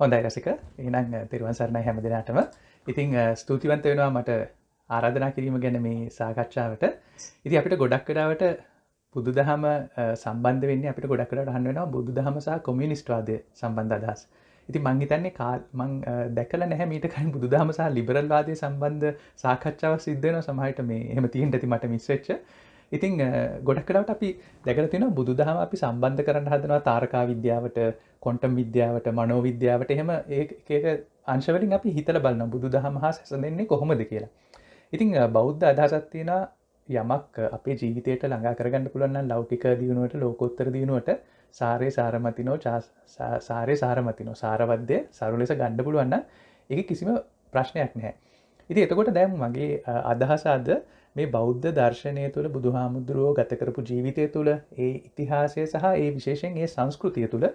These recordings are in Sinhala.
හොඳයි රසික එනම් තිරුවන් සරණයි හැම දෙනාටම ඉතිං ස්තුතිවන්ත වෙනවා මට ආරාධනා කිරීම ගැන මේ සාකච්ඡාවට ඉති අපිට ගොඩක් කඩාවට බුදු දහම සම්බන්ධ වෙන්න අපිට ගොඩක්කට හන්න වෙනවා බුදු දහමසා කොමිනිස්ට්වාද සම්බන්ධ අදහස් ඉති මංහිතන්නේ කාල්මං දැකල නැහැ මීටකන් බුදුදහමසා ලිබරල්වාදය සම්බන්ධ සාකච්ඡාව සිද්ධන සමහට මේ එහම තියෙන් ඇති මට මිස්වෙච්ච ඉතිං ගොඩක් කරට අපි දැකරතින බුදු දහම අපි සම්බන්ධ කරන්න හදනවා තාරකා විද්‍යාවට කොන්ටම් විද්‍යාවට මනෝ විද්‍යාවට එහෙම ඒ අංශවලින් අපි හිතල බලන්න බුදු දහම හා සැස දෙන්නේ කොහොමද කියලා. ඉතිං බෞද්ධ අදහසත්තියෙන යමක් අපේ ජීවිතයට ළඟා කරගන්න පුළන්න ලෞකික දියුණුවට ලෝකොත්තර දියුණුවට සාරය සාරමතිනෝ සාරය සාරමතිනෝ සාරවද්‍ය සරුලෙස ගණ්ඩ පුළුවන්න එක කිසිම ප්‍රශ්නයක් නැහැ. ඉති එතකොට දැම් මගේ අදහසාද මේ බෞද්ධ දර්ශනය තුළ බුදු හාමුදුරුවෝ ගතකරපු ජීවිතය තුළ ඒ ඉතිහාසය සහ ඒ විශේෂෙන් ඒ සංස්කෘතිය තුළ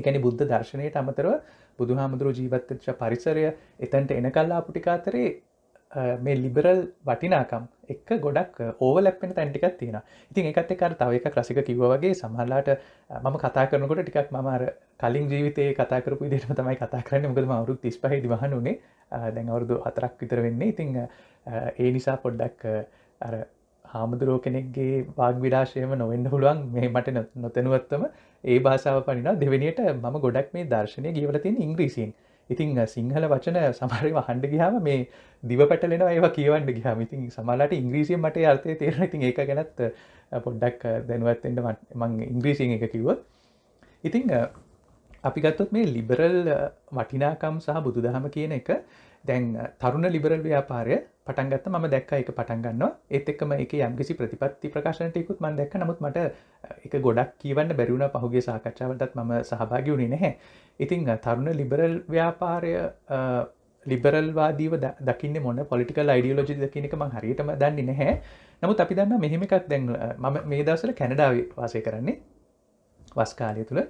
එකනි බුද්ධ දර්ශනයට අමතරව බුදු හාමුදුරුව ජීවත්තච පරිසරය එතන්ට එන කල්ලා පුටිකාතරේ මේ ලිබරල් වටිනාකම් එක් ගොඩක් ඕවලැපෙන තැන්ටිකක් තියෙන ඉතින් එකත් එකර තව එක ක්‍රසික කිව්ව වගේ සමහරලාට මම කතා කරනකොට ටිකක් මමර කලින් ජීවිතය කතාකරපු දෙරම තමයි කතා කරන්න මුකද අවරුත් තිස් පහිදි වහනුනේ දැන් අවුරුදු අතරක් විතර වෙන්නේ ඉතිං ඒ නිසා පොඩ්ඩක් අර හාමුදුරුව කෙනෙක්ගේ වාග විඩාශයම නොවෙන්න පුළුවන් මේ මට නොතනුවත්තම ඒ භාෂාව පනිනා දෙවනියට මම ගොඩක් මේ දර්ශනය ගීවලතින් ඉංග්‍රීසින් ඉතිං සිංහල වචන සමරව හන්ඩ ගියාම මේ දිව පැටලෙන ඒවා කියවන්ඩ ගියාම ඉතින් සමලාට ඉංග්‍රීසිය මට අර්ථය තේරෙන ඉතින් ඒ ගැනත් පොඩ්ඩක් දැනුවත්තෙන්ට මං ඉංග්‍රීසින් එක කිව්ව ඉතිං අපි ගත්තොත් මේ ලිබරල් වටිනාකම් සහ බුදුදහම කියන එක දැන් තරුණ ලිබරල් ව්‍යාපාරය පටන්ගත්ත ම දැක්ක එක පටන්ගන්න ඒත් එක්ම එක යම්කිසි ප්‍රතිපත්ති ප්‍රකාශනටයකුත් මන් දැක් නමුත් මට එක ගොඩක් කියවන්න බැරිවුණ පහුගේ සාකච්ඡාවටත් මම සහභාගි වුණේ නැහැ ඉතිං තරුණ ලිබරල් ව්‍යාපාරය ලිබරල්වාදීව දකින්න මොන පොලිකල් යිඩියෝජි දකිනකම හරිටම දන්නේ නැහැ නමුත් අපි දන්න මෙහෙම එකක් දැන් ම මේ දවසල කැනඩාව වාසය කරන්නේ වස්කාලය තුළ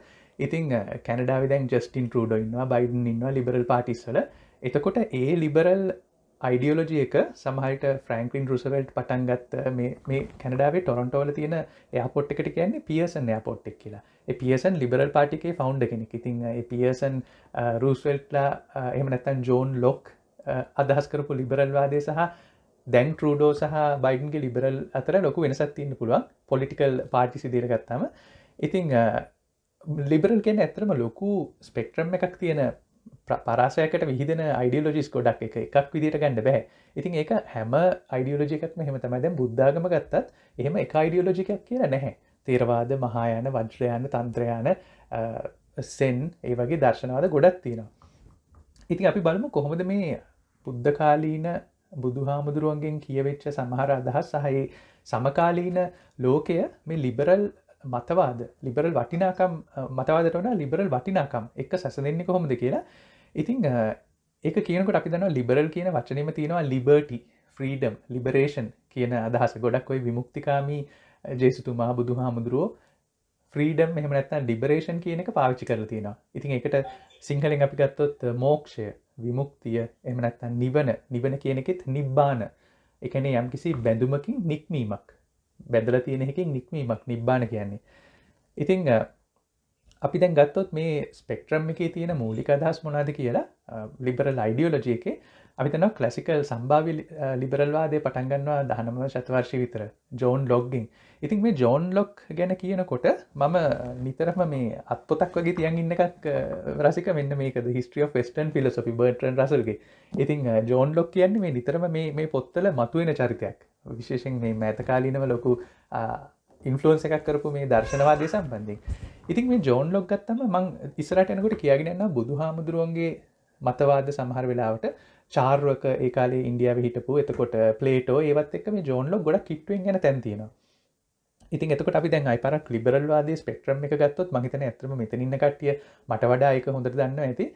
ඉතිං කැනඩාව දැන් ජස්ටින් ටඩ ඉන්නවා බයිඩන් ඉන්නවා ලිබරල් පාටිස්සල එතකොට ඒ ලිබරල් අයිඩියෝලෝජි එක සමහට ෆ්‍රන්ක්ලින් රුසවල්ට් පටන්ගත් මේ කැනඩාවේ ටොරන්ටෝල තියෙන එයාපොට් එකට කියන්නේ පියසන් එයාපොට්ටක් කියලා පියසන් ලිබරල් පාටිකේ ෆවන්් කෙනෙක් ඉතින් පියසන් රූස්වල්ට්ලා එම නැත්තන් ජෝන් ලොක් අදහස් කරපු ලිබරල්වාදේ සහ දැන් ටරඩෝ සහ බයිඩන්ගේ ලිබරල් අතර ලොකු වෙනසත් තින්න පුළුවන් පොලිටිකල් පාටි සිදිරගත්තම ඉතිං ලිබරල් කියෙන ඇතරම ලොකු ස්පෙක්ට්‍රම් එකක් තියෙන පරාසයකට විහිදන යිඩියලෝජිස් ගොඩක් එක එකක් විදිට ගන්න බැහ ඉතින් ඒක හැම අයිඩියලෝජිකක්ම හෙමතමයි දැ බුද්ධාගම ගත්තත් එහෙම එක අයිඩියලෝජිකක් කියලා නැහැ තේරවාද මහායන වජ්‍රයන තන්ත්‍රයාන සෙන් ඒ වගේ දර්ශනවාද ගොඩක් තියෙනවා ඉතින් අපි බලමු කොහොමද මේ බුද්ධකාලීන බුදුහාමුදුරුවන්ගෙන් කියවෙච්ච සමහර අදහස් සහයි සමකාලීන ලෝකය මේ ලිබරල් මතවාද ලිබරල් වටිනාකම් මතවාදට වන ලිබරල් වටිනාකම් එක සැස දෙන්නේ කොහොමද කියලා ඉතිං එක කියනකට අපි දන්න ලිබරල් කියන වචනීම තියෙනවා ලිබර්ටි ෆ්‍රීඩම් ලිබරේෂන් කියන අදහස ගොඩක් ඔයි විමුක්තිකාමී ජේසුතුමා බුදු හාමුදුරුවෝ ෆ්‍රීඩම් එහමනත්තන් ලිබරේෂන් කියන එක පාවිච්චි කර තියෙනවා ඉතින් එකට සිංහලෙන් අපිගත්තොත් මෝක්ෂය විමුක්තිය එමනත්තන් නිවන නිවන කියනෙකෙත් නිබ්බාන එකන යම් කිසි බැඳුමකින් නික්මීමක් බැදල තියෙනෙකින් නික්මීමක් නිබ්බාන කියන්නේ ඉතිං අපි දැන් ගත්තොත් මේ ස්පෙක්ට්‍රම් එකේ තියෙන මූලික අදහස් මොනාද කියලා ලිබරල් අයිඩියෝලජිය එක අපිතන කලසිකල් සම්භාවි ලිබරල්වාදය පටන්ගන්නවා දහනම ශතවර්ශය විතර ජෝන් ලොග්ගින් ඉතින් මේ ජෝන් ලොක් ගැන කියනකොට මම නිතරම මේ අත්පොතක් වගේ තියන් ඉන්න එකක් රසික මෙන්න මේක හිස්ටිය ෆෙස්ටන් ෆිලසොි බර්ටන් රසල්ගේ ඉතින් ජෝන් ලොක් කියන්නේ මේ නිතරම මේ පොත්තල මතුවෙන චරිතයක් විශේෂෙන් මේ මෑතකාලීනව ලොකු ඉන්ෆලන්ස එකක් කරපු මේ දර්ශනවාදය සම්බන්ධින් ඉතින් මේ ජෝන් ලොක් ගත්තම මං ඉස්සරට එනකොට කියගෙනන්න බුදු හාමුදුරුවන්ගේ මතවාද සමහර වෙලාවට චාර්ුවක ඒකාල ඉන්ඩියාව හිටපු එතකොට පලේටෝ ඒවත් එක්ම ජෝන්ලො ගොඩ කිට්ුවෙන් ගැන තැන්තිෙන ඉතින් එතකට අපි දැන් අයිපර ලිබරල්වාදේ ස්පෙක්ට්‍රම් එක ගත්තොත් මහිතන ඇතම මෙතනින්න කට්ටිය මට වඩායක හොඳට දන්න ඇති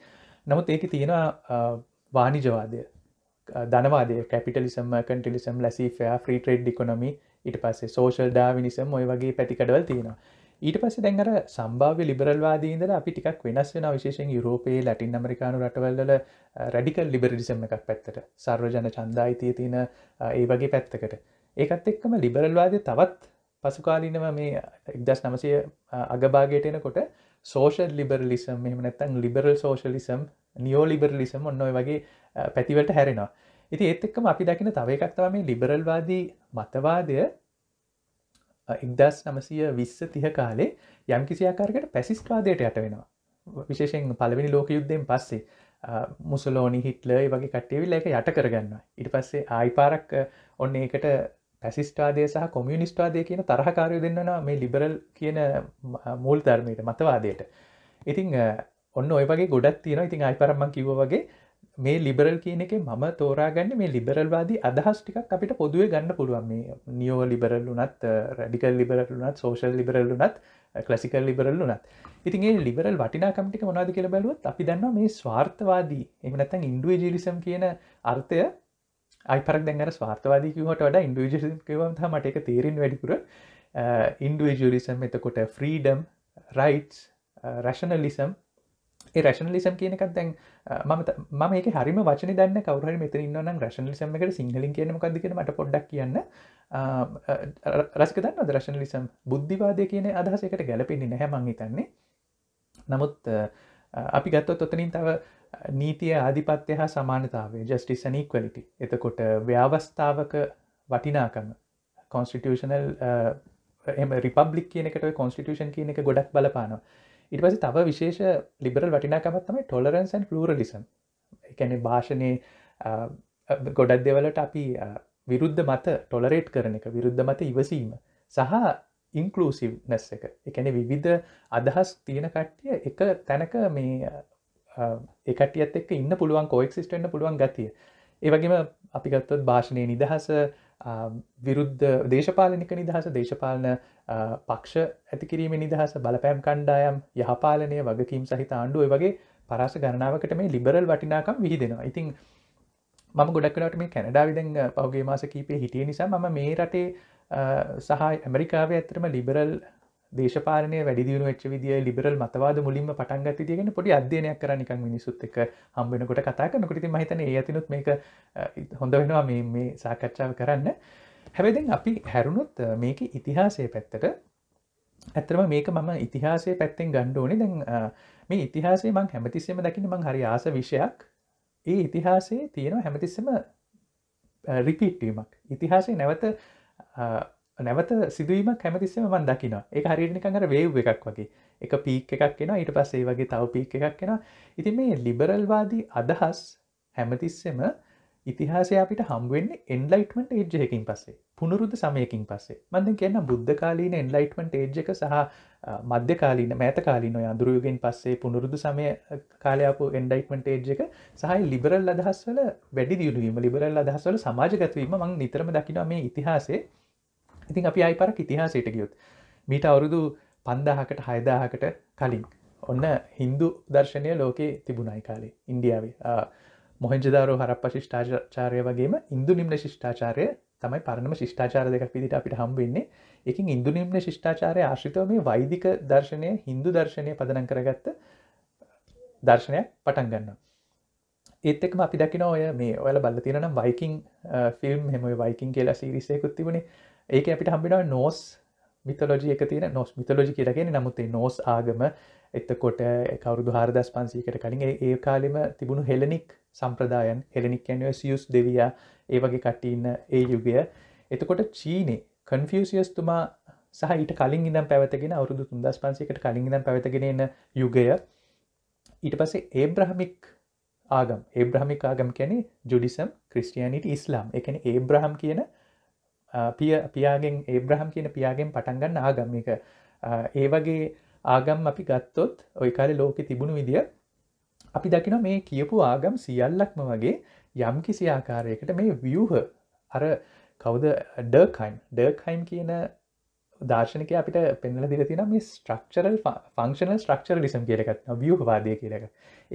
නමුත් ඒක තියෙනවා වානිජවාදය ධනවාදය කැපිටලිසම් කටිලිසම් ලැසිෆයා ්‍රී ට්‍රේඩ් ඉකොනමී ඉට පස්සේ සෝෂල් ඩාවිනිසම් ඔය වගේ පැතිකඩවල් තියෙනවා ඊට පස්සේ දැන්ර සම්භාව ලිබරල්වාදීන්දල අපි ටිකක් වෙනස් වෙන විශේෂෙන් යුරෝපයේ ලැටින් අමරිකානු රටවල්ල රඩිකල් ලිබරිසම් එකක් පැත්තට සර්වජන චන්දායිතිය තියෙන ඒ වගේ පැත්තකට ඒකත් එක්කම ලිබරල්වාදය තවත් පසුකාලීනව මේ එක්දස් නමසය අගභාගයට එනකොට සෝෂල් ලිබරලිසම් මෙමනත්තන් ලිබරල් සෝෂලිසම් නියෝ ලිබරලිසම් ඔන්නොයි වගේ පැතිවට හැරෙනවා ඉති ඒත් එක්කම අපි දකින තව එකක් තව මේ ලිබරල්වාදී මතවාදය එක්දස් නමසය විස්ස තිහ කාලේ යම් කිසියාකාරකට පැසිස්ට්වාදයට යට වෙනවා විශේෂෙන් පළවෙනි ලෝක යුද්ධයෙන් පස්සේ මුසලෝනි හිට්ලයි වගේ කට්ටේවිල්ල එක යට කරගන්නවා ඉට පස්සේ ආයිපාරක් ඔන්න ඒකට පැසිස්ටාදය සහ කොමියනිස්ටාදය කියන තරහකාරය දෙන්නවා මේ ලිබරල් කියන මූල් ධර්මයට මතවාදයට ඉතිං ඔන්න ඔයගේ ගොඩත් තියෙන ඉතින් අයිපරම්ම කිව වගේ මේ ලිබරල් කියන එක මම තෝරාගන්න මේ ලිබරල්වාදී අදහස් ටිකක් අපිට පොදුවේ ගන්න පුළුවන් මේ නියෝ ලිබරල් වනත් රඩිකල් ලිබරල් වනත් සෝෂල් ලිබරල් වනත් කලසිකල් ලිබරල් වනත් ඉතින්ගේ ලිබරල් වටිනාකමටික මොනාද කියල බැලුවත් අපි දන්න මේ ස්වාර්ථවාදී එමනත්තන් ඉන්ඩුවජිරිසම් කියන අර්ථය අයිපරක් දැන්න ස්වාර්ථවාදී කිවට වඩ ඉන්ඩුවජිකවම් මට එක තේරෙන් වැඩිපුර ඉන්ඩුවජරිසම් එතකොට ෆ්‍රීඩම් රයිටස් රැෂනලිසම් රැශනලිසම් කියනක දැන් ම මේක හරිම වචන දන්න කවර මෙත න්න රශනලිසම් එකට සිංහලින් කියනකද කියනට පොඩ්ඩක් කියන්න රස්කතන්න දරශනලිසම් බුද්ධිවාදය කියන අදහසකට ගැලපෙන්නේ නැහැ මංහිතන්නේ නමුත් අපි ගත්තොත් ඔතනින් තව නීතිය ආධිපත්‍ය හා සමානතාවේ ජස්ටි සනීක්වලිටි එතකොට ව්‍යවස්ථාවක වටිනාකම කොන්ස්ටිටියෂනල් එම රිපබ්ලික් කියනකට කොන්ස්ටිටියෂන් කියනක ගොඩක් බලපානවා ඉට පසි තව විශේෂ ලිබරල් වටිනාකමත්තම ටොලරන්සන් ලරලිසන් එකන භාෂණය ගොඩක් දෙවලට අපි විරුද්ධ මත ටොලරේට් කරන එක විරුද්ධ මත ඉවසීම සහ ඉන්කලූසිව් නැස් එක එකන විවිධ අදහස් තියෙන කට්ටිය එක තැනක මේ එකටියත් එක් ඉන්න පුළුවන් කෝක්සිිස්ටන්න පුළුවන් ගතිය ඒවගේම අපිගත්තොත් භාෂණය නිදහස විරුද්ධ දේශපාලනික නිදහස දේශපාලන පක්ෂ ඇතිකිරීම නිදහස බලපෑම් කණ්ඩායම් යහපාලනය වගකීම් සහිත ආණ්ඩුව වගේ පරාස ගණනාවකට මේ ලිබරල් වටිනාකම් විහිදෙනවා ඉතින් මම ගොඩක්නට මේ කැනඩාවිදෙන් පහුගේ මාස කීපය හිටිය නිසා ම මේ රටේ සහ ඇමරිකාව ඇතරම ලිබරල් දේශපානය වැඩිදිවන වෙච් විදිිය ලිබරල් මතවාද මුලින්ම පටන්ගත තියගෙන පොඩි අධ්‍යනයක් කරනික මිනිසුත්තක හම්බෙනකොට කතා කනකොට මහිතන ඇතිනුත් මේක හොඳ වෙනවා මේ සාකච්ඡාව කරන්න හැබැදෙන් අපි හැරුණුත් මේක ඉතිහාසය පැත්තට ඇතරම මේක මම ඉතිහාසය පැත්තෙන් ගණ්ඩෝනි දැන් මේ ඉතිහාසේ මං හැමතිස්සෙම දකින මං හරි ආස විෂයක් ඒ ඉතිහාසේ තියෙනවා හැමතිස්සම රිපිට්ටීමක් ඉතිහාසේ නැවත නැවත සිදුවීම කැමතිස්සම මන් දකිනවා එක හරිනිකඟර වේව් එකක් වගේ එක පීක් එකක් කෙන ඊට පස්සේ වගේ තව පීක් එකක් කෙන ඉතින් මේ ලිබරල්වාදී අදහස් හැමතිස්සෙම ඉතිහාසය අපිට හම්ුවෙන් එන්ලයිටමට ඒජ්ජයකින් පස්සේ පුනරුද සමයකින් පස්සේ මන්ද කියන්න බුද්ධ කාලීන එන්ලයිටමට ඒජ්ජක සහ මධ්‍ය කාලීන මෑත කාලීන අදුරයගෙන් පස්සේ පුනරුදු සමය කාලයපු එන්ඩයිටමට ඒජ්ජක සහයි ලිබරල් අදහස්වල වැඩි දියුණුවීම ලිබරල් අදහස්වල සමාජගතවීම මං නිතරම දකිනවා මේ ඉතිහාසේ ඉතින් අපි අයිපර ඉතිහාසයට ගියොත් මීට අවුරුදු පන්දාහකට හයදාහකට කලින් ඔන්න හින්දු දර්ශනය ලෝකයේ තිබුණයි කාලේ ඉන්ඩියාවේ මොහන්ජදාරෝ හරප ශිෂ්ඨාචාරය වගේම ඉන්දු නිම්න ශිෂ්ඨාචාරය තමයි පරණම ශිෂ්ඨාචාර දෙක පිදිට අපිට හම් වෙන්නේ එක ඉන්දු නිම්න ශිෂ්ඨාචාරය ආශ්‍රිතව මේ වෛදික දර්ශනය හින්දු දර්ශනය පදනං කරගත්ත දර්ශනයක් පටන් ගන්නවා ඒත්තෙක්ම අපි දකින ඔය මේ ඔයල බල්ල තිරනම් වයිකින් ෆිල්ම් හෙමයි වයිකින් කියලා සිරිසයකුත් තිබුණේ ඒක අපිට හම්බෙනවා නෝස් මිතලෝජි එක තියෙන නොස් මිතලෝජි කියලගෙන නමුත්ේ නොස් ආගම එත්තකොට කවරුදු හාරදස් පන්සීකට කලින් ඒ කාලෙම තිබුණු හෙලනික් සම්ප්‍රදායන් හෙලනික් සියස් දෙවයා ඒ වගේ කටඉන්න ඒ යුගය එතකොට චීනේ කන්ෆියසිියස් තුමා සහ ඊට කලින් ඉඳම් පැවතගෙන අවුරුදු තුන්දස් පන්සේකට කලින් ඉඳම් පැවතගෙන එන යුගය ඊට පසේ ඒ බ්‍රහමික් ආගම් ඒ බ්‍රහමික් ආගම් කැනෙ ජුඩිසම් ක්‍රිස්ටියනිට ඉස්ලාම් එකන ඒ බ්‍රහම් කියන පිය පියාගෙන් ඒබ්‍රහම් කියන පියාගෙන් පටන්ගන්න ආගම්මික ඒ වගේ ආගම් අපි ගත්තොත් ඔයකාල ලෝකෙ තිබුණු විදිිය අපි දකින මේ කියපු ආගම් සියල්ලක්ම වගේ යම් කිසි ආකාරයකට මේ වියහ අර කවද ඩර්කයිම් ඩර්කයිම් කියන දර්ශනක අපිට පෙන්ල දිර තින මේ ස්ට්‍රක්චරල් ෆංක්ෂනල් ස්ට්‍රක්චර ලිසම් කියලකත් වියහවාදය කියලක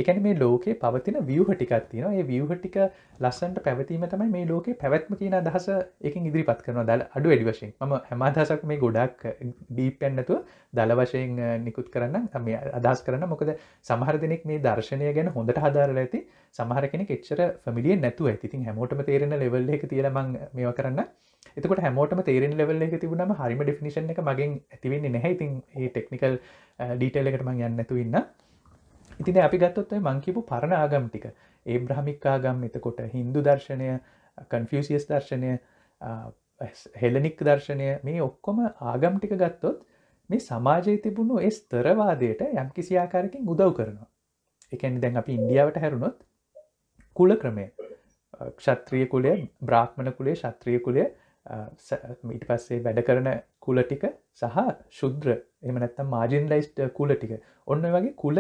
එකන මේ ලෝකේ පවතින වියහ ටිකක් තින ඒ වියහ ටික ලස්සන්ට පැවතීම තමයි මේ ලෝකේ පැවැත්ම කියන දහස එක ඉදිරිපත් කරන දල් අඩු වැඩි වශයෙන් ම හැමදහසක් මේ ගොඩක් ඩීපැන්නතුව දල වශයෙන් නිකුත් කරන්න මේ අදහස් කරන්න මොකද සමහර දෙනෙක් මේ දර්ශනය ගැන හොඳට හදාරල ඇති සමහර කෙනෙ එච්චර ෆමිලිය නැතුව ඇතිතින් හැමෝටම තේරෙන ලෙවල්ල එක තියලමං මේවා කරන්න එතකට හැමෝටම තේරෙන් ලෙවල් එක තිබුණම හරිම ඩිෆිනිශන් එක මගින් ඇතිවෙන්නේ නැහැ ඉතින් ඒ ටෙක්නිකල් ඩීටේල් එකට මං යන්නතු ඉන්න ඉතින අපි ගත්තොත්ව මංකිපු පරණ ආගම් ටික ඒ බ්‍රහමික්කාගම් එතකොට හින්දු දර්ශනය කන්ෆසිියස් දර්ශනය හෙලනික් දර්ශනය මේ ඔක්කොම ආගම් ටික ගත්තොත් මේ සමාජය තිබුණු ඒ ස්තරවාදයට යම් කිසිආකාරකින් උදව් කරනවා එකනි දැන් අපි ඉන්දියාවට හැරුණොත් කුල ක්‍රමය ක්ෂත්‍රිය කුලේ බ්‍රාහ්මණ කුලේ ශත්‍රිය කුලේ ඊට පස්සේ වැඩ කරන කුල ටික සහ ශුද්‍ර එමනැත්තම් මාජින් ලයිස්ට් කුල ටික ඔන්න වගේ කුල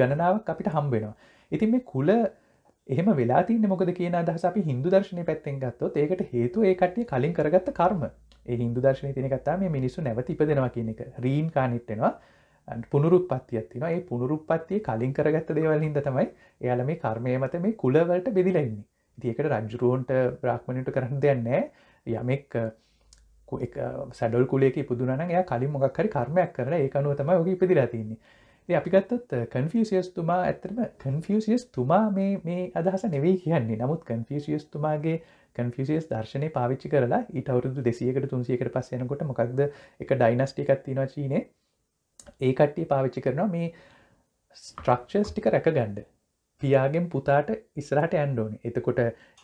ගණනාවක් අපිට හම්බෙනවා ඉතින් මේ කුල එහම වෙලා තින මොකද කියන අදහස අපි හිදු දර්ශනය පැත්තෙන් ගත්තොත් ඒකට හේතු ඒකටය කලින් කරගත්ත කර්ම හිදු දර්ශනය තින කත්තා මේ මිනිස්සු නැවත ඉපදෙනවා කියන එක රීන් කානිත්තෙනවා පුනරුපත්තියක් තින ඒ පුනරුපත්තිය කලින් කරගත්ත දේවල්හින්ද තමයි එයාල මේ කර්මය මත මේ කුලවලට බෙදිලඉන්නේ දිකට රජරුවන්ට බ්‍රහ්මණයට කරන්න දෙයන්නෑ යමෙක් සැඩල් කුලෙක පුදුනන ය කලින් මොක් හරි කර්මයක් කරන ඒ අනුවතම ඔක ඉපදිලා තින්නේ අපිගත්තත් කන්ෆියසිියස් තුමා ඇතරම කන්ෆියසිියස් තුමා මේ අදහස නෙවෙයි කියන්නේ නමුත් කන්ෆිසිියස් තුමාගේ කන්ෆිසිියස් දර්ශනය පාවිච්චි කරලා ඊට අවුරුදු දෙසියකට තුන්සියකට පස්සයනකොට මොකක්ද එක ඩයිනස්ටිකත්තින චීනේ ඒකට්ටි පාවිච්චි කරනවා මේ ස්ට්‍රක්ෂස්ටික රැක ගණ්ඩ පියාගෙන් පුතාට ඉස්රට ඇන්ඩෝන එතකොට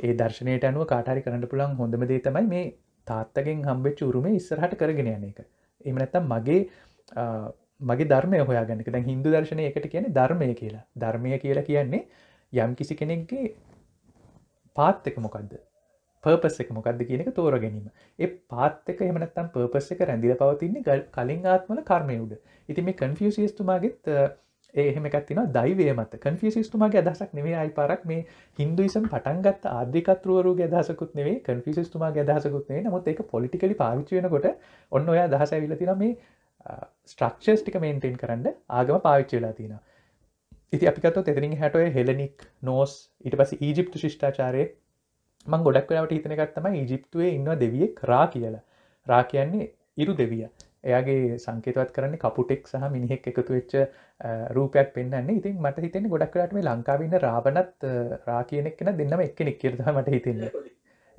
ඒ දර්ශනයට අනුව කාටරි කරන්න පුළන් හොඳම දේතමයි මේ තාත්තගෙන් හම්බෙච් උරුම ඉස්රහට කරගෙන යන එක එමනැත්තම් මගේ මගේ ධර්මය හොයාගන්නක දැ හින්දු දර්ශනය එකට කියන ධර්මය කියලා ධර්මය කියලා කියන්නේ යම් කිසි කෙනෙක්ගේ පාත්තක මොකක්ද පර්පස් එක මොකක්ද කියනක තෝර ගැනීම ඒ පාත්තක එමනත්තම් පර්පස් එක රැඳිල පවතින්නේ කලින් ආත්මල කර්මයුඩ ඉති මේ කන්ෆියසිස්තුමාගේත් ඒහෙමකත්තින දයිවේමත කන්ෆිසිස්තුමගේ අදහසක් නෙවේ අයි පරක් මේ හින්දුයිසම් පටන්ගත් ආධිකත්රුවරු ගැදසකුත් නෙවේ කන්ෆිසිස්තුමා ගැදසකුත්නේ නමුත් ඒක පොලිටිකලි පාවිච්චුවනකොට ඔන්න ඔයා දහස විලතින මේ ස්ට්‍රක්ෂස් ටික මේන්ටෙන් කරන්න ආගම පාවිච්චවෙලා තින ඉති අපිකත් එතිරින් හැටය හෙලනික් නෝස් ඉට පස ඊජිප්තු ශිෂ්ඨාචාරය මං ගොඩක් වෙලාට හිතනකත්තම ඊජිප්තුවේ ඉන්න දෙවිය කරා කියලා රා කියන්නේ ඉරු දෙවිය එයාගේ සංකේතවත් කරන්න කපුටෙක් සහ මිනිහෙක් එකතු වෙච්ච රූපයක් පෙන්න්නේ ඉතින් මට හිතෙන ගොඩක්ලාට මේ ලංකාවන්න රාවනත් රා කියනෙක් කෙන දෙන්නම එක්කෙනෙක් කියරද මට හිතෙන්න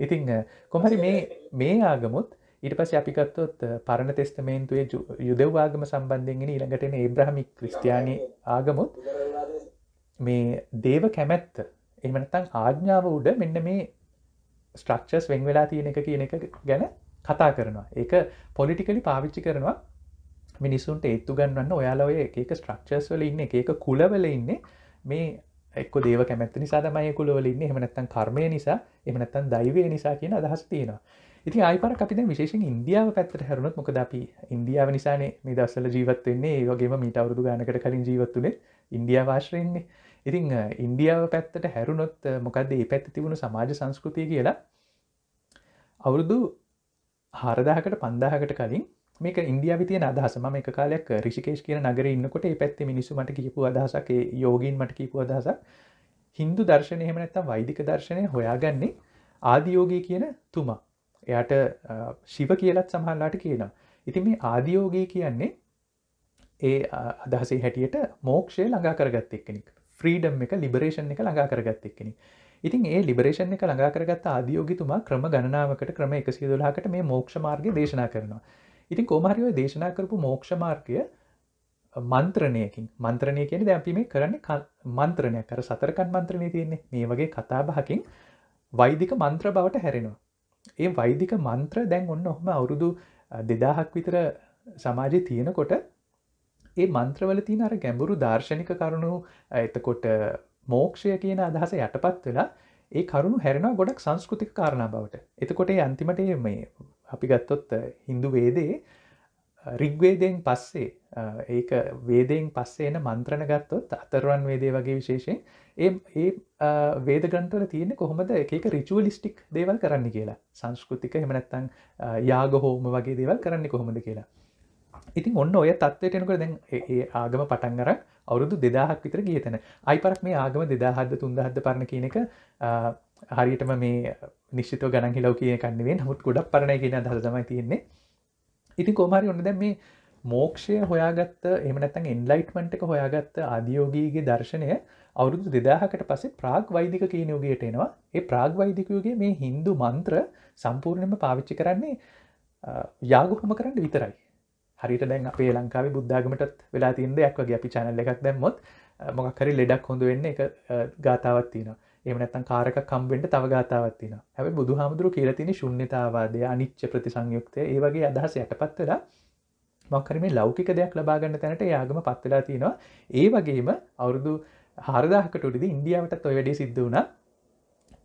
ඉතිං කොමරි මේ මේ ආගමුත් ඊට පස් අපිකත්තොත් පරණ තෙස්තමේන්තුවේ යුදව්වාගම සම්බන්ධයෙන් ඉළඟටන ඒබ්‍රහමි ක්‍රස්ටයානි ආගමුත් මේ දේව කැමැත්ත එමනතං ආජ්ඥාව උඩ මෙන්න මේ ස්ට්‍රක්ෂස් වෙන් වෙලා තියෙන එක කියන එක ගැන කතා කරනවා ඒක පොලිටිකලි පාවිච්චි කරනවා මිනිසුන්ට ඒත්තු ගන්නන්න ඔයාලෝය ඒක ස්ට්‍රක්චර්ස් වල ඉන්න ඒක කුලවල ඉන්න මේ එක් දේව කැමැත්ත නිසා තමයි කුලවලඉන්න එමනත්තන් කර්මය නිසා එමනත්තන් දයිවය නිසා කියන අදහස් තියෙනවා ඉති අයිපර අපිද විශේෂෙන් ඉන්දියාව පැත්තට හැරුණුත් මොකද අපි ඉන්දියාව නිසානේ මේ දස්සල ජීවත්වවෙන්නේ ඒවගේම මීට අවුදු ගානකට කලින් ජීවත්තුනේ ඉන්දියා වාශ්‍රයෙන්නේ ඉතිං ඉන්දියාව පැත්තට හැරුණොත් මොකද ඒ පැත්ත තිබුණු සමාජ සංස්කෘතිය කියලා අවුරුදු හරදාකට පන්දාහකට කලින් මේක ඉන්දියාව තිය අදහසම මේ කාලයක් රිසිකේෂ් කියන නගර ඉන්නකොට පැත්ති මිනිසුමට කිපු අදහසක යෝගීන් මට කිපු අදහස හින්දු දර්ශනය එහෙම නැත්තම් වෛදික දර්ශනය හොයාගන්නේ ආදියෝගී කියන තුමා එයට ශිව කියලත් සහල්ලාට කියනවා ඉතින් මේ ආදියෝගී කියන්නේ ඒ අදහසේ හැටියට මෝක්ෂය ළඟා කරගත්ත එක්කෙනෙක් ෆ්‍රීඩම් එක ලිබරේෂන් එක ළඟා කරගත්තෙක්ෙන ඉතින් ඒ ලිබරේෂන් එක ළඟා කරගත් අධියෝගිතුමා ක්‍රම ගණනාවකට ක්‍රම එකසි දොලාකට මේ මෝක්ෂ මාර්ග දේශනා කරනවා ඉතින් කෝමහරිෝ දේශනා කරපු මෝක්ෂ මාර්ගය මන්ත්‍රණයකින් මන්ත්‍රණය කියෙන දැපි මේ කරන්නේ මන්ත්‍රණය කර සතරකන් මන්ත්‍රණය තියන්නේ මේ වගේ කතාබහකින් වෛදික මන්ත්‍ර බවට හැරෙනවා ඒ වෛදික මන්ත්‍ර දැන් ඔන්න ඔහම අවුරුදු දෙදාහක් විතර සමාජය තියෙනකොට ඒ මන්ත්‍රවල තින අර ගැඹුරු දර්ශනික කරුණු එතකොට මෝක්ෂය කියන අදහස යටපත් වෙලා ඒ කරුණු හැරෙනවා ගොඩක් සංස්කෘතික කාරණා බවට එතකොට අන්තිමට මේ අපි ගත්තොත් හින්දු වේදේ රිග්වේදයෙන් පස්සේ ඒක වේදයෙන් පස්සේ එන මන්ත්‍රණ ගත්තොත් අතරවන් වේදේ වගේ විශේෂයෙන් ඒ ඒ වේද ග්‍රන්ථවල තියෙන කොහොමද එකක රිචුවලිස්ටික් දේවල් කරන්න කියලා සංස්කෘතික හෙමනැත්තං යාග හෝම වගේ දේවල් කරන්න කොහොමද කියලා ඉතින් ඔන්න ඔය තත්වයටනක දැන් ඒ ආගම පටන්ගර අවුරුදු දෙදාහක් විතර ගිය තැන අයිපරක් මේ ආගම දෙදාහද තුන්දහද පරණ කියන එක හරියටම මේ නිශ්ිත ගන හිලව කිය කන්නේ නමුත් ගොඩක් පරණ කියන දහදමයි තියෙන්නේ ඉති කෝමරි ඔන්න දැ මේ මෝක්ෂය හොයාගත්ත එමනත්තන් එන්ලයිට්මන්ට එක හොයාගත්ත අධියෝගීගේ දර්ශනය අවුරුදු දෙදාහකට පසේ ප්‍රාග් වෛදික කියනයෝගයට එනවා ඒ ප්‍රාග් වෛදිකයෝගේ මේ හින්දු මන්ත්‍ර සම්පූර්ණයම පාවිච්චි කරන්නේ යාගොහම කරන්න විතරයි හරිට දැන් අපේ ලංකාව බුද්ධාගමටත් වෙලා තින් දෙයක් වගේ අපි චැනල් එකක් දැම්මොත් මොකක්හරි ලෙඩක් හොඳ වෙන්න එක ගාතාවත් තියෙන එමනත්තන් කාරක කම්බෙන්ට තව ගාතාවත් තින හැබ බුදු හාමුදුරු කියලතින ශුන්්‍යතාවාදය අනිච්ච ප්‍රතිසංයුක්තය ඒ වගේ අදහස යට පත්වෙලා මක්කරම ලෞකික දෙයක් ලබාගන්න තැනට යාගම පත්වෙලා තියෙනවා ඒ වගේම අවුරුදු හරදාහකට ඩි ඉන්දියාවටත් ඔය වැඩේ සිද්ධ වුණා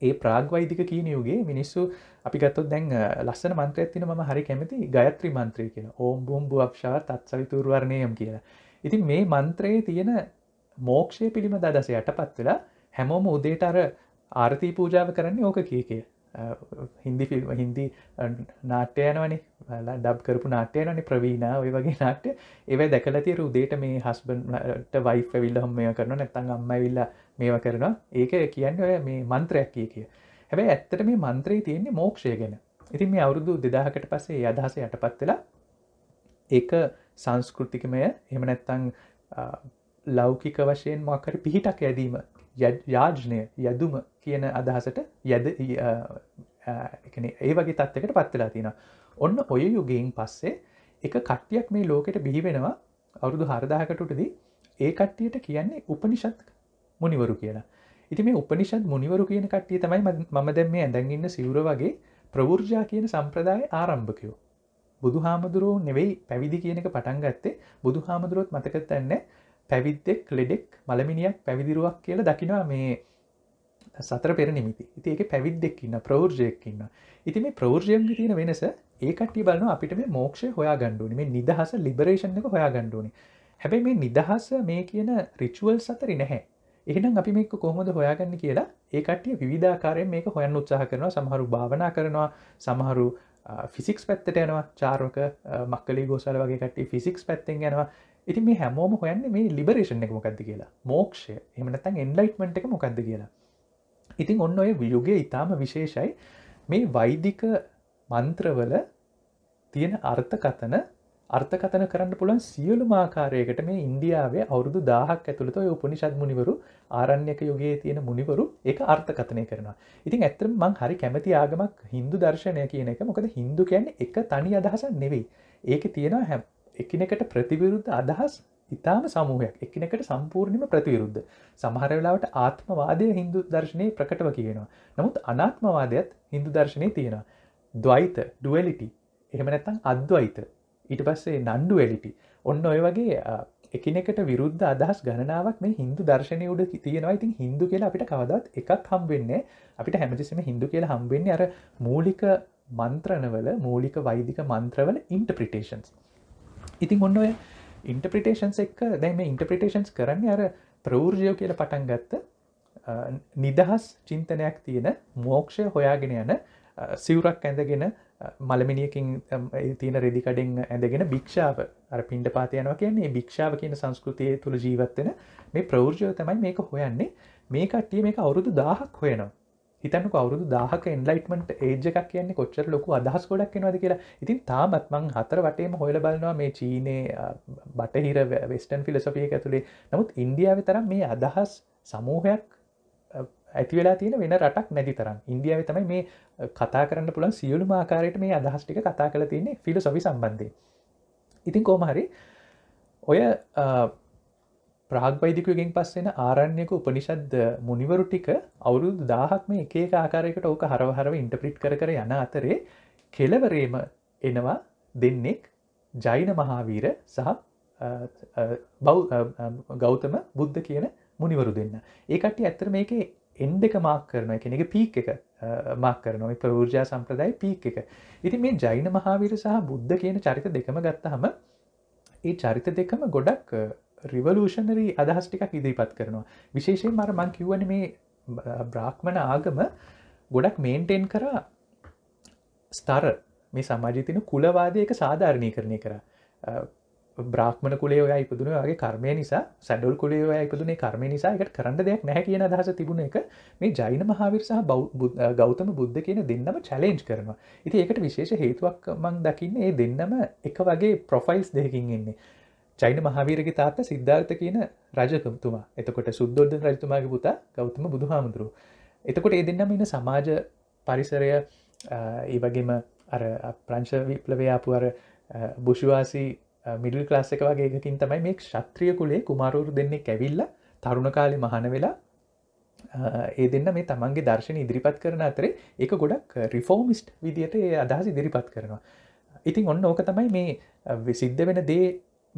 ඒ ප්‍රාග්වයිතික කියීනියුගේ මිනිස්සු අපි ගත්තො දැන් ලස්සන මන්ත්‍රයත්තින ම හරි කැමති ගයත්‍රී මන්ත්‍රය කියෙන ඕම් බොම්බ අක්ෂාව තත්සවිතුරවරණයම් කියලා. ඉතින් මේ මන්ත්‍රයේ තියෙන මෝක්ෂය පිළිම දදස යටපත් වෙලා හැමෝම උදේට අර ආර්ථී පූජාව කරන්නේ ඕක කියකය. හින්දි ෆිල්ම හින්දි නාට්‍යයනවනේ ඩබ් කරපු නාට්‍යයනනි ප්‍රවීණා ඔය වගේ නාට්‍ය ඒව දැකලතිර උදේට මේ හස්බන්ට වයිෆ විල්ල හොම කරන නැත්තන් අම්ම විල්ලා මේවා කරනවා ඒක කියන්න මේ මන්ත්‍රයක් කිය කිය හැබැයි ඇත්තට මේ මන්ත්‍රී තියෙන්නේ මෝක්ෂය ගැන ඉතින් මේ අවුරුදු දෙදාහකට පස්සේ අදහස යටපත් වෙලා ඒක සංස්කෘතිකමය එහෙම නැත්තං ලෞකික වශයෙන් මොකර පිහිටක් ඇදීම යාජනය යදුම කියන අදහසට යද ඒ වගේ තත්වකට පත්වෙලා තියෙන ඔන්න ඔය යුගයෙන් පස්සේ එක කට්ටියක් මේ ලෝකෙට බිහිවෙනවා අවුරුදු හරදාහකටටදී ඒ කට්ටියට කියන්නේ උපනිෂත් මුනිවරු කියලා ඉති මේ උපනිෂත් මුනිවරු කියන කට්ටිය තමයි මම දැම් මේ ඇඳැගන්න සිවර වගේ ප්‍රවෘර්ජා කියන සම්ප්‍රදාය ආරම්භකයෝ බුදු හාමුදුරුවෝ නෙවෙයි පැවිදි කියනක පටන් ගත්තේ බුදු හාමුදුරුවොත් මතකත් ඇන්න පැවිද්දෙක් ලෙඩෙක් මළමිනිියක් පැවිදිරුවක් කියලා දකිනවා මේ සතර පෙර නිමිති ඉති ඒක පැවිද්දෙක්කින්න ප්‍රවෘර්ජයක්කින්න ඉති මේ ප්‍රවෘර්ජයන්ග තියෙන වෙනස ඒකටි බලන අපිට මේ මෝක්ෂය හොයා ගණ්ඩුවන මේ නිදහස ලිබරේෂන්ක හොයා ගණ්ඩුවනි හැබැයි මේ නිදහස මේ කියන රිචුවල් සතරි නැහැ එහනම් අපි මේක කොහොමද හොයාගන්න කියලා ඒකටිය විධාකාරයෙන් මේක හොයන්න උත්සාහ කරනවා සමහරු භාවනා කරනවා සමහරු ෆිසික්ස් පැත්තට යනවා චාර්ක මක්කලි ගෝසල වගේ කට ෆිසික්ස් පැත්තෙන් යනවා ඉති මේ හැමෝම හොයන්න මේ ලිබරේෂණ එක මොකක්ද කියලා මෝක්ෂය එමනතන් එන්ලයිට්මට එක මොකක්ද කියලා ඉතින් ඔන්න ඔය වියුගේ ඉතාම විශේෂයි මේ වෛදික මන්ත්‍රවල තියෙන අර්ථකතන අර්ථකතන කරන්න පුළන් සියලු මාකාරයකට මේ ඉන්දියාවේ අවුරුදු දාහක් ඇතුළත උපනිෂත් මුනිවරු ආරණ්‍යක යුගයේ තියෙන මුනිවරු එක අර්ථකතනය කරනවා ඉතින් ඇත්තම මං හරි කැමති ආගමක් හින්දු දර්ශනය කියන එක මොකද හින්දු කියන්නේ එක තනි අදහස නෙවෙයි ඒක තියෙනවා හැම් එකනෙකට ප්‍රතිවිරුද්ධ අදහස් ඉතාම සමූහයක් එකනකට සම්පූර්ණිම ප්‍රතිවිරුද්ධ සමහරවෙලාවට ආත්මවාදය හින්දු දර්ශනය ප්‍රකටව කියනවා නමුත් අනාත්මවාදයත් හින්දු දර්ශනය තියෙනවා ද්වයිත ඩුවලිටි එහෙමනැත්තං අද්වයිත ඊට පස්සේ නන්ඩු එලිටි ඔන්න ඔය වගේ එකනෙකට විරුද්ධ අදහස් ගණනාවක් මේ හිදු දර්ශනය උඩ තියෙනවා ඉතින් හිදු කියලා අපිට කවදත් එකක් හම්බෙන්නේ අපිට හැමතිසිම හිදු කියලා හම්බෙන්නේ අර මූලික මන්ත්‍රණවල මූලික වෛදික මන්ත්‍රවල ඉන්ටප්‍රිටේන්ස් ඉතින් ඔන්න ඔය ඉන්ටප්‍රිටේන්ස් එක් දැ මේ ඉන්ටප්‍රිටේන්ස් කරන්න අර ප්‍රවෘර්ජයෝ කියල පටන් ගත්ත නිදහස් චින්තනයක් තියෙන මෝක්ෂය හොයාගෙන යන සිවරක් ඇඳගෙන මළමිනියකින් තියන රෙදිකඩෙන් ඇඳගෙන භික්ෂාව අර පින්ඩ පාතියනවා කියන්නේ භික්ෂාව කියන සංස්කෘතිය තුළ ජීවත්වෙන මේ ප්‍රෞර්ජය තමයි මේක හොයන්නේ මේ කට්ටිය මේක අවුරුදු දාහක් හොයනවා හිතන්නක අවුරුදු දාහක එන්ලයිටමට ඒජ්ජක් කියන්නේ කොච්චර ලොකු අදහස් ගොඩක් එනවාද කියලා ඉතින් තාමත් මං හතර වටේම හොයල බලනවා මේ චීනය බටහිර වෙස්ටන් ෆිලසපිය ඇතුළේ නමුත් ඉන්දියාව තරම් මේ අදහස් සමූහයක් ඇතිවෙලා තියෙන වෙන රටක් නැති තරම් ඉන්දියාව තමයි මේ කතා කරන්න පුළන් සියලු මාකාරයට මේ අදහස්ටික කතා කළ තියන්නේ ෆිලි සොබි සම්බන්ධය ඉතින් කෝමහරි ඔය ප්‍රාග්වයිදිකගෙන් පස්සෙන ආරණ්‍යක උපනිෂද්ද මුනිවරු ටික අවුරුදු දාහක් මේ එකේ ආකාරයකට ඕක හරවහරව ඉන්ටප්‍රිට් කර යන අතරේ කෙලවරේම එනවා දෙන්නෙක් ජෛන මහාවීර සහ බෞ ගෞතම බුද්ධ කියන මුනිවරු දෙන්න ඒකට ඇත්තර මේකේ එන්ඩ එක මාක් කරන කෙනෙක පීක් එක මාක් කරනො ප්‍රවෘර්ජා සම්ප්‍රදායි පීක් එක ඉති මේ ජෛන මහාවීර සහ බුද්ධ කියන චරිත දෙකම ගත්තහම ඒ චරිත දෙකම ගොඩක් රිවලූෂණරී අදහස් ටිකක් ඉදිරිපත් කරනවා විශේෂයෙන් මර මං කිවන මේ බ්‍රාහ්මණ ආගම ගොඩක් මේන්ටෙන් කර ස්තර මේ සමාජතින කුලවාදයක සාධාරණය කරණය කර බ්‍රහ්මණ කුලේ ඔයා ඉපදුන වගේ කර්මය නිසා සැඩල් කුලේ ඔයා ඉපදුනේ කර්ම නිසා එකට කරන්න දෙයක් නැහැ කියන අදහස තිබුණ එක මේ ජෛන මහාවිර සහ ගෞතම බුද්ධ කියන දෙන්නම චලෙන්ජ් කරනවා ඉති ඒකට විශේෂ හේතුවක් මං දකින්න ඒ දෙන්නම එක වගේ ප්‍රොෆයිල්ස් දෙකින් එන්නේ චෛන මහාවීරගේ තාත්ත සිද්ධාර්ථ කියන රජකතුමා එතකොට සුද්දෝද්ධ රජතුමාගේ පුතා ගෞතම බුදු හාමුදුරුව එතකොට ඒ දෙන්නම ඉන්න සමාජ පරිසරය ඒ වගේම අර ප්‍රංශ විප්ලවයාපු අර බුෂවාසී මිඩල් ක්ලාස් එක වගේ එකකින් තමයි මේ ක්ෂත්‍රිය කුලේ කුමාරුරු දෙන්නේ කැවිල්ල තරුණ කාලෙ මහන වෙලා ඒ දෙන්න මේ තමන්ගේ දර්ශන ඉදිරිපත් කරන අතරේ එක ගොඩක් රිෆෝමිස්ට් විදියට ඒ අදහස ඉදිරිපත් කරනවා ඉතින් ඔන්න ඕක තමයි මේ විසිද්ධ වෙන දේ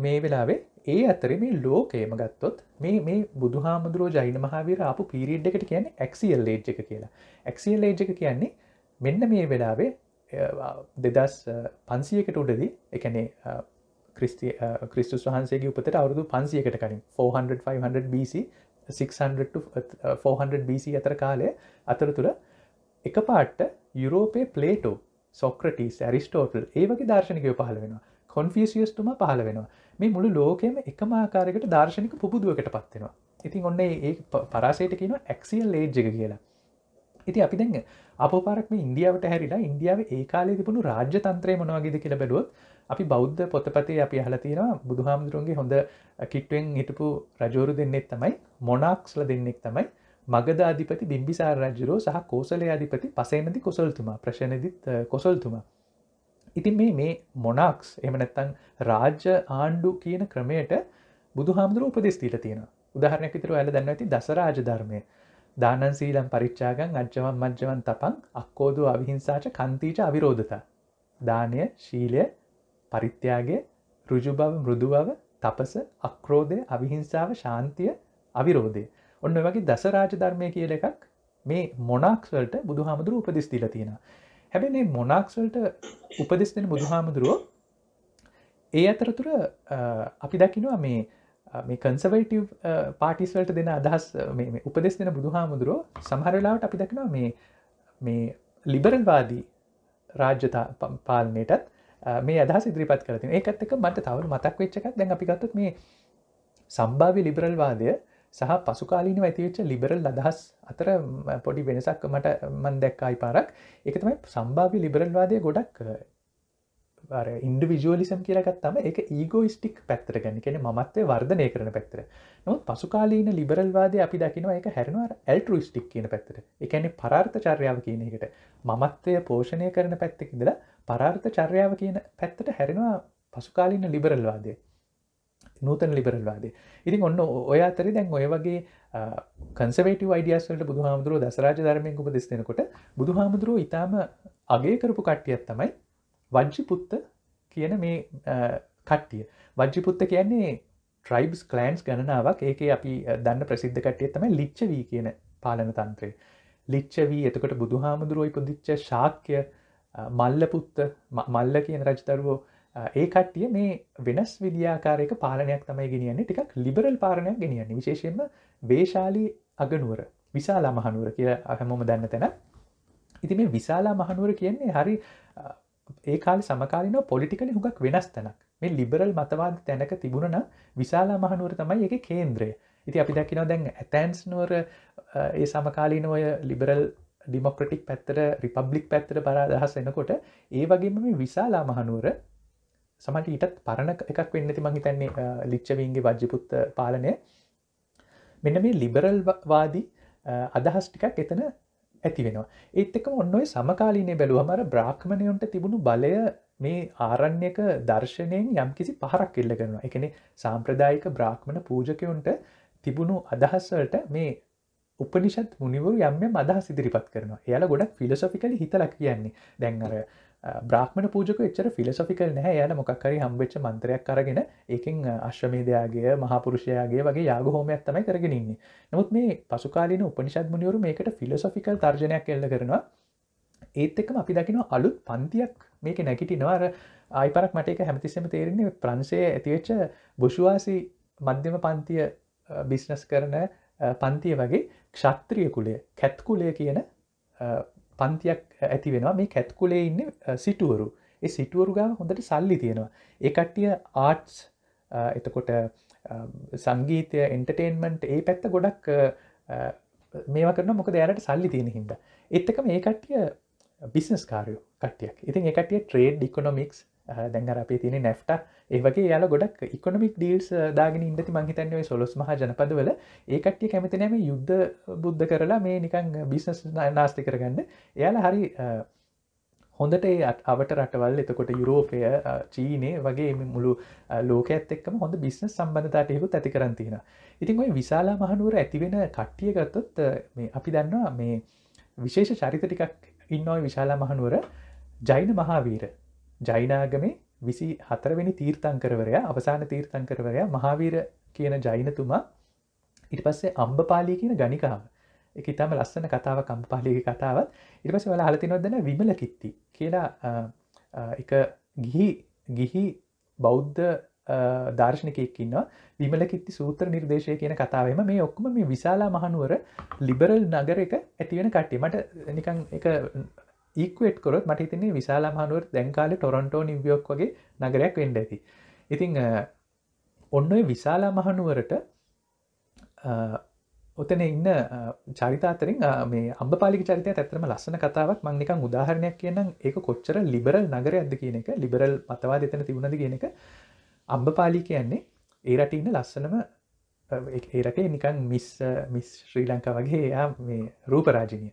මේ වෙලාවේ ඒ අතර මේ ලෝකේම ගත්තොත් මේ මේ බුදු හාමුදුරෝ ජයින මහාවර අපපු පිරිඩ් එකට කියන්නේ ඇක්සිියල් ලේජ් එක කියලා ඇක්සිියල් ලේජ් එක කියන්නේ මෙන්න මේ වෙලාවේ දෙදස් පන්සියකට උඩදී එකනේ ක්‍රිස්ති ක්‍රිස්තුස් වහන්සේගේ උපතට අවුරුදු පන්සියකට කලින් 400 BC 600 BC අතර කාලය අතරතුර එක පාට්ට යුරෝපේ පලේටෝ සොක්‍රටස් ඇරිස්ටෝටල් ඒවගේ දර්ශනිකය පහල වෙනවා කොන්ෆිසිියස්තුම පහල වෙනවා මේ මුළු ලෝකෙම එකමාකාරකට දර්ශනික පුබුදුවකට පත්වෙනවා ඉතින් ඔන්න ඒ පරාසයට කියන ඇක්සිියල් ලේජ්ජක කියලා ඉති අපි දැඟ අප පරක්ම ඉන්දියාවට හැරිලා ඉන්දියාව ඒ කාලේ තිබුණු රාජ්‍යතන්ත්‍රය මනවාගේද කියලා බැලුවත් අපි බෞද්ධ පොතපතේ අපි හල තියෙනවා බුදුහාමුදුරුවන්ගේ හොඳ කිට්ටුවෙන් හිටපු රජෝරු දෙන්නෙක් තමයි මොනක්ස්ල දෙන්නෙක් තමයි මගද අධිපති බිම්බිසාර රජරෝ සහ කෝසල අධිපති පසේනති කොසල්තුමා ප්‍රශනදිත් කොසල්තුමා ඉතින් මේ මේ මොනක්ස් එමනැත්තං රාජ්‍ය ආණ්ඩු කියන ක්‍රමයට බුදුහාමුදුරුව උපදෙස්තීල තියෙන උදාහරණයක් විතර ඇල දන්න ඇති දසරාජ ධර්මය දානන්සීලම් පරිච්චාගන් අජ්‍යවන් මජ්‍යවන් තපන් අක්කෝදු අවිහිංසාච කන්තීච අවිරෝධතා දානය ශීලය පරිත්‍යයාගේ රුජු බව මෘදු බව තපස අක්‍රෝධය අවිහිංසාව ශාන්තිය අවිරෝධය ඔන්න වගේ දසරාජ ධර්මය කියල එකක් මේ මොනක්ස්වලට බුදු හාමුදුරුව උපදිස්තිීල තියෙන හැබැ මේ මොනක්ස්වලට උපදිස්තෙන බුදු හාමුදුරුවෝ ඒ අතරතුර අපි දකිනවා මේ මේ කන්සවටව පාටිස්වලට දෙන අදහස් උපදෙස් දෙන බුදු හාමුදුරුව සමහරලාවට අපි දකිනවා මේ මේ ලිබරල්වාදී රාජ්‍යතා පාලනයටත් මේ අදහ සිදිරිපත් කරති ඒකත් එක මට තවල මතක් වෙච්චක් දැන් අපිගත්ත මේ සම්භාවි ලිබරල්වාදය සහ පසුකාලීන ඇතිවෙච්ච ලිබරල් අදහස් අතර පොඩි වෙනසක් මට මන් දැක්කායි පාරක් එක තමයි සම්භාවි ලිබරල්වාදය ගොඩක් ඉන්ඩවිජුවලිසම් කියලගත් තම එක ඒගෝස්ටික් පැත්තර ගැන කෙන මත්වේ වර්ධනය කරන පැත්තර නමුත් පසුකාලීන ලිබරල්වාද අපි දකිනවා එක හැරනවර ඇල්ටරුස්ටික් කියන පැත්තර එකන පරාර්ථ චර්යාව කියන එකට මමත්වය පෝෂණය කරන පැත්තකිදලා පරාර්ථ චර්යාව කියන පැත්තට හැරෙනවා පසුකාලින්න ලිබරල්වාදය නූතන ලිබරල්වාදේ ඉතින් ඔන්න ඔය අතරි දැන් ඔය වගේ කන්සවට වඩියස්වලට බුදු හාමුදුරුව දසරාජ ධර්මයෙන් උප දෙස්නකොට බුදු හාමුදුරුව ඉතාම අගේ කරපු කට්ටියත් තමයි වජ්ජිපුත්ත කියන මේ කට්ටිය වජ්ජිපුත්ත කියන්නේ ට්‍රයිබස් කලන්ස් ගණනාවක් ඒක අපි දන්න ප්‍රසිද්ධ කට්ටිය තමයි ලිච්චවී කියන පාලන තන්ත්‍රය ලිච්චවී එතකට බුදු හාමුදුරුවයි පුදිච්ච ශාක්‍ය මල්ලපුත්ත මල්ල කියන රජදරුවෝ ඒ කට්ටිය මේ වෙනස් විදිාකාරයක පාලනයක් තමයි ගෙනියන්නේ ටිකක් ලිබරල් පාලනයක් ගෙනියන්නේ විශේෂයෙන්ම වේශාලී අගනුවර විශාලා මහනුවර කිය හැමෝම දන්න තැන ඉති මේ විශාලා මහනුවර කියන්නේ හරි ඒකාල සමකාලන පොලිටිකල හුඟක් වෙනස් තැනක් මේ ලිබරල් මතවාද තැනක තිබුණන විශාලා මහනුවර තමයි එක කේන්ද්‍රය ඉති අපි දකිනව දැන් ඇතැන්ස් නුවර ඒ සමකාලීන ඔය ලිබරල් ඩිමොක්‍රටික් පැත්තර රිපබ්ලික් පැත්තර පරාදහස් එනකොට ඒ වගේම මේ විශාලා මහනුවර සමට ඊටත් පරණ එකක් වෙන්නති මහිතන්නේ ලිච්චවීන්ගේ වජ්‍යපුත්ත පාලනය මෙන මේ ලිබරල්වාදී අදහස් ටිකක් එතන ඇති වෙනවා ඒත් එක ඔන්නඔයි සමකාලීනය බැලුවමර බ්‍රාක්්මණයොන්ට තිබුණු බලය මේ ආරණ්‍යක දර්ශනයෙන් යම් කිසි පහරක් එල්ල කරනවා එකනෙ සාම්ප්‍රදායික බ්‍රාක්්මණ පූජකයොන්ට තිබුණු අදහස්වලට මේ උපනිෂත් මුනිවරු යම්ම මදහ සිදිරිපත් කරනවා එයාල ගොඩක් ෆිලසොෆිකල හිතල කියන්නේ දැන්ර බ්‍රහ්මණ පූජක එච්චර ෆිලසොෆිකල් නැහැ යාන මොක්කරි හම්බච්ච මන්ත්‍රයක් කරගෙන ඒකෙන් අශ්‍රමේදයාගේ මහපුරුෂයාගේ වගේ යාගහෝමයක් තමයි කරගෙනන්නේ නමුත් මේ පසුකාලන උපනිෂත් මුනිවරු මේකට ෆිලසොෆිකල් තර්ජනයක් කෙල්ල කරනවා ඒත් එකම අපි දකින අලුත් පන්තියක් මේක නැගිටිනවාර ආයිපරක් මටක හැමතිස්සම තේරන්නේ ප්‍රන්සේ ඇතිවෙච්ච බුෂවාසි මධ්‍යම පන්තිය බිස්නස් කරන පන්තිය වගේ ක්ෂත්‍රිය කුලය කැත්කුලය කියන පන්තියක් ඇති වෙනවා මේ කැත්කුලේ ඉන්න සිටුවරු ඒ සිටුවරු ගාව හොඳට සල්ලි තියෙනවා ඒ කට්ටිය ආර්ට්ස් එතකොට සංගීතය එන්ටර්ටේන්මන්ට් ඒ පැත්ත ගොඩක් මේවා කරන මොක දෑරට සල්ලි තියෙන හිද එත්තකම ඒ කට්ටිය බිස්නස් කාරයෝ කට්ටියක් ඉතින් එකටිය ට්‍රේඩ් ඉකොනොමික්ස් දැන්ර අපේ තියෙන නැෆ්ට ඒවගේ යාල ගොඩක් ඉකොනමික් ඩීල්ස් දාගෙන ඉදති මහිතන්වේ සොලොස් මහ ජනපදවල ඒකට්ටිය කැමතිනෑම යුද්ධ බුද්ධ කරලා මේ නිකං බිස්නස් නාස්ති කරගන්න එයාල හරි හොඳට අවට රටවල් එතකොට යුරෝපය චීනය වගේ මුළු ලෝකඇත් එක්ම හොඳ බිස්න සම්බධතාටයකුත් ඇති කරන්තිෙන ඉතින් ඔයි විශාලා මහනුවර ඇතිවෙන කට්ටිය ගත්තොත් අපි දන්නවා මේ විශේෂ චරිත ටිකක් ඉන්නවයි විශාලා මහනුවර ජෛන මහාවීර ජෛනාගමේ විසි හතරවෙනි තීර්තංකරවරයා අවසාන තීර්තංකරවරයා මහාවීර කියන ජෛනතුමා ඉට පස්සේ අම්බපාලී කියන ගනිකාව එක තම ලස්සන කතාව කම්පාලික කතාවත් ඉට පස වල හලතිනොදන විමල කිත්ති කියලා එක ගිහි ගිහි බෞද්ධ දර්ශනකයක්කින්න විමල කිත්ති සූත්‍ර නිර්දේශය කියන කතාවම මේ ඔක්කම මේ විශාලා මහනුවර ලිබරල් නගර එක ඇතිවෙන කට්ටීමට නිකං එක ඒක්වට් කොරත් මට හිතන්නේ විශාලාමානුවර දැන්කාල ටොරන්ටෝ නිවියෝක් වගේ නගරයක් වෙන්ඩ ඇති ඉතිං ඔන්න විශාලා මහනුවරට ඔතන ඉන්න චරිතාතරින් මේ අම්බපාලි චරිතය ඇතරම ලස්සන කතාවක් මංනික උදාහරණයක් කියන ඒ කොච්චර ලිබරල් නගර ඇද කියන එක ලිබරල් මතවා දෙතන තිබුණද කියන එක අම්බපාලි කියන්නේ ඒ රට ඉන්න ලස්සනම ඒරටේ නිකන් මිස් මිස් ශ්‍රී ලංකා වගේ එයා මේ රූපරාජිනය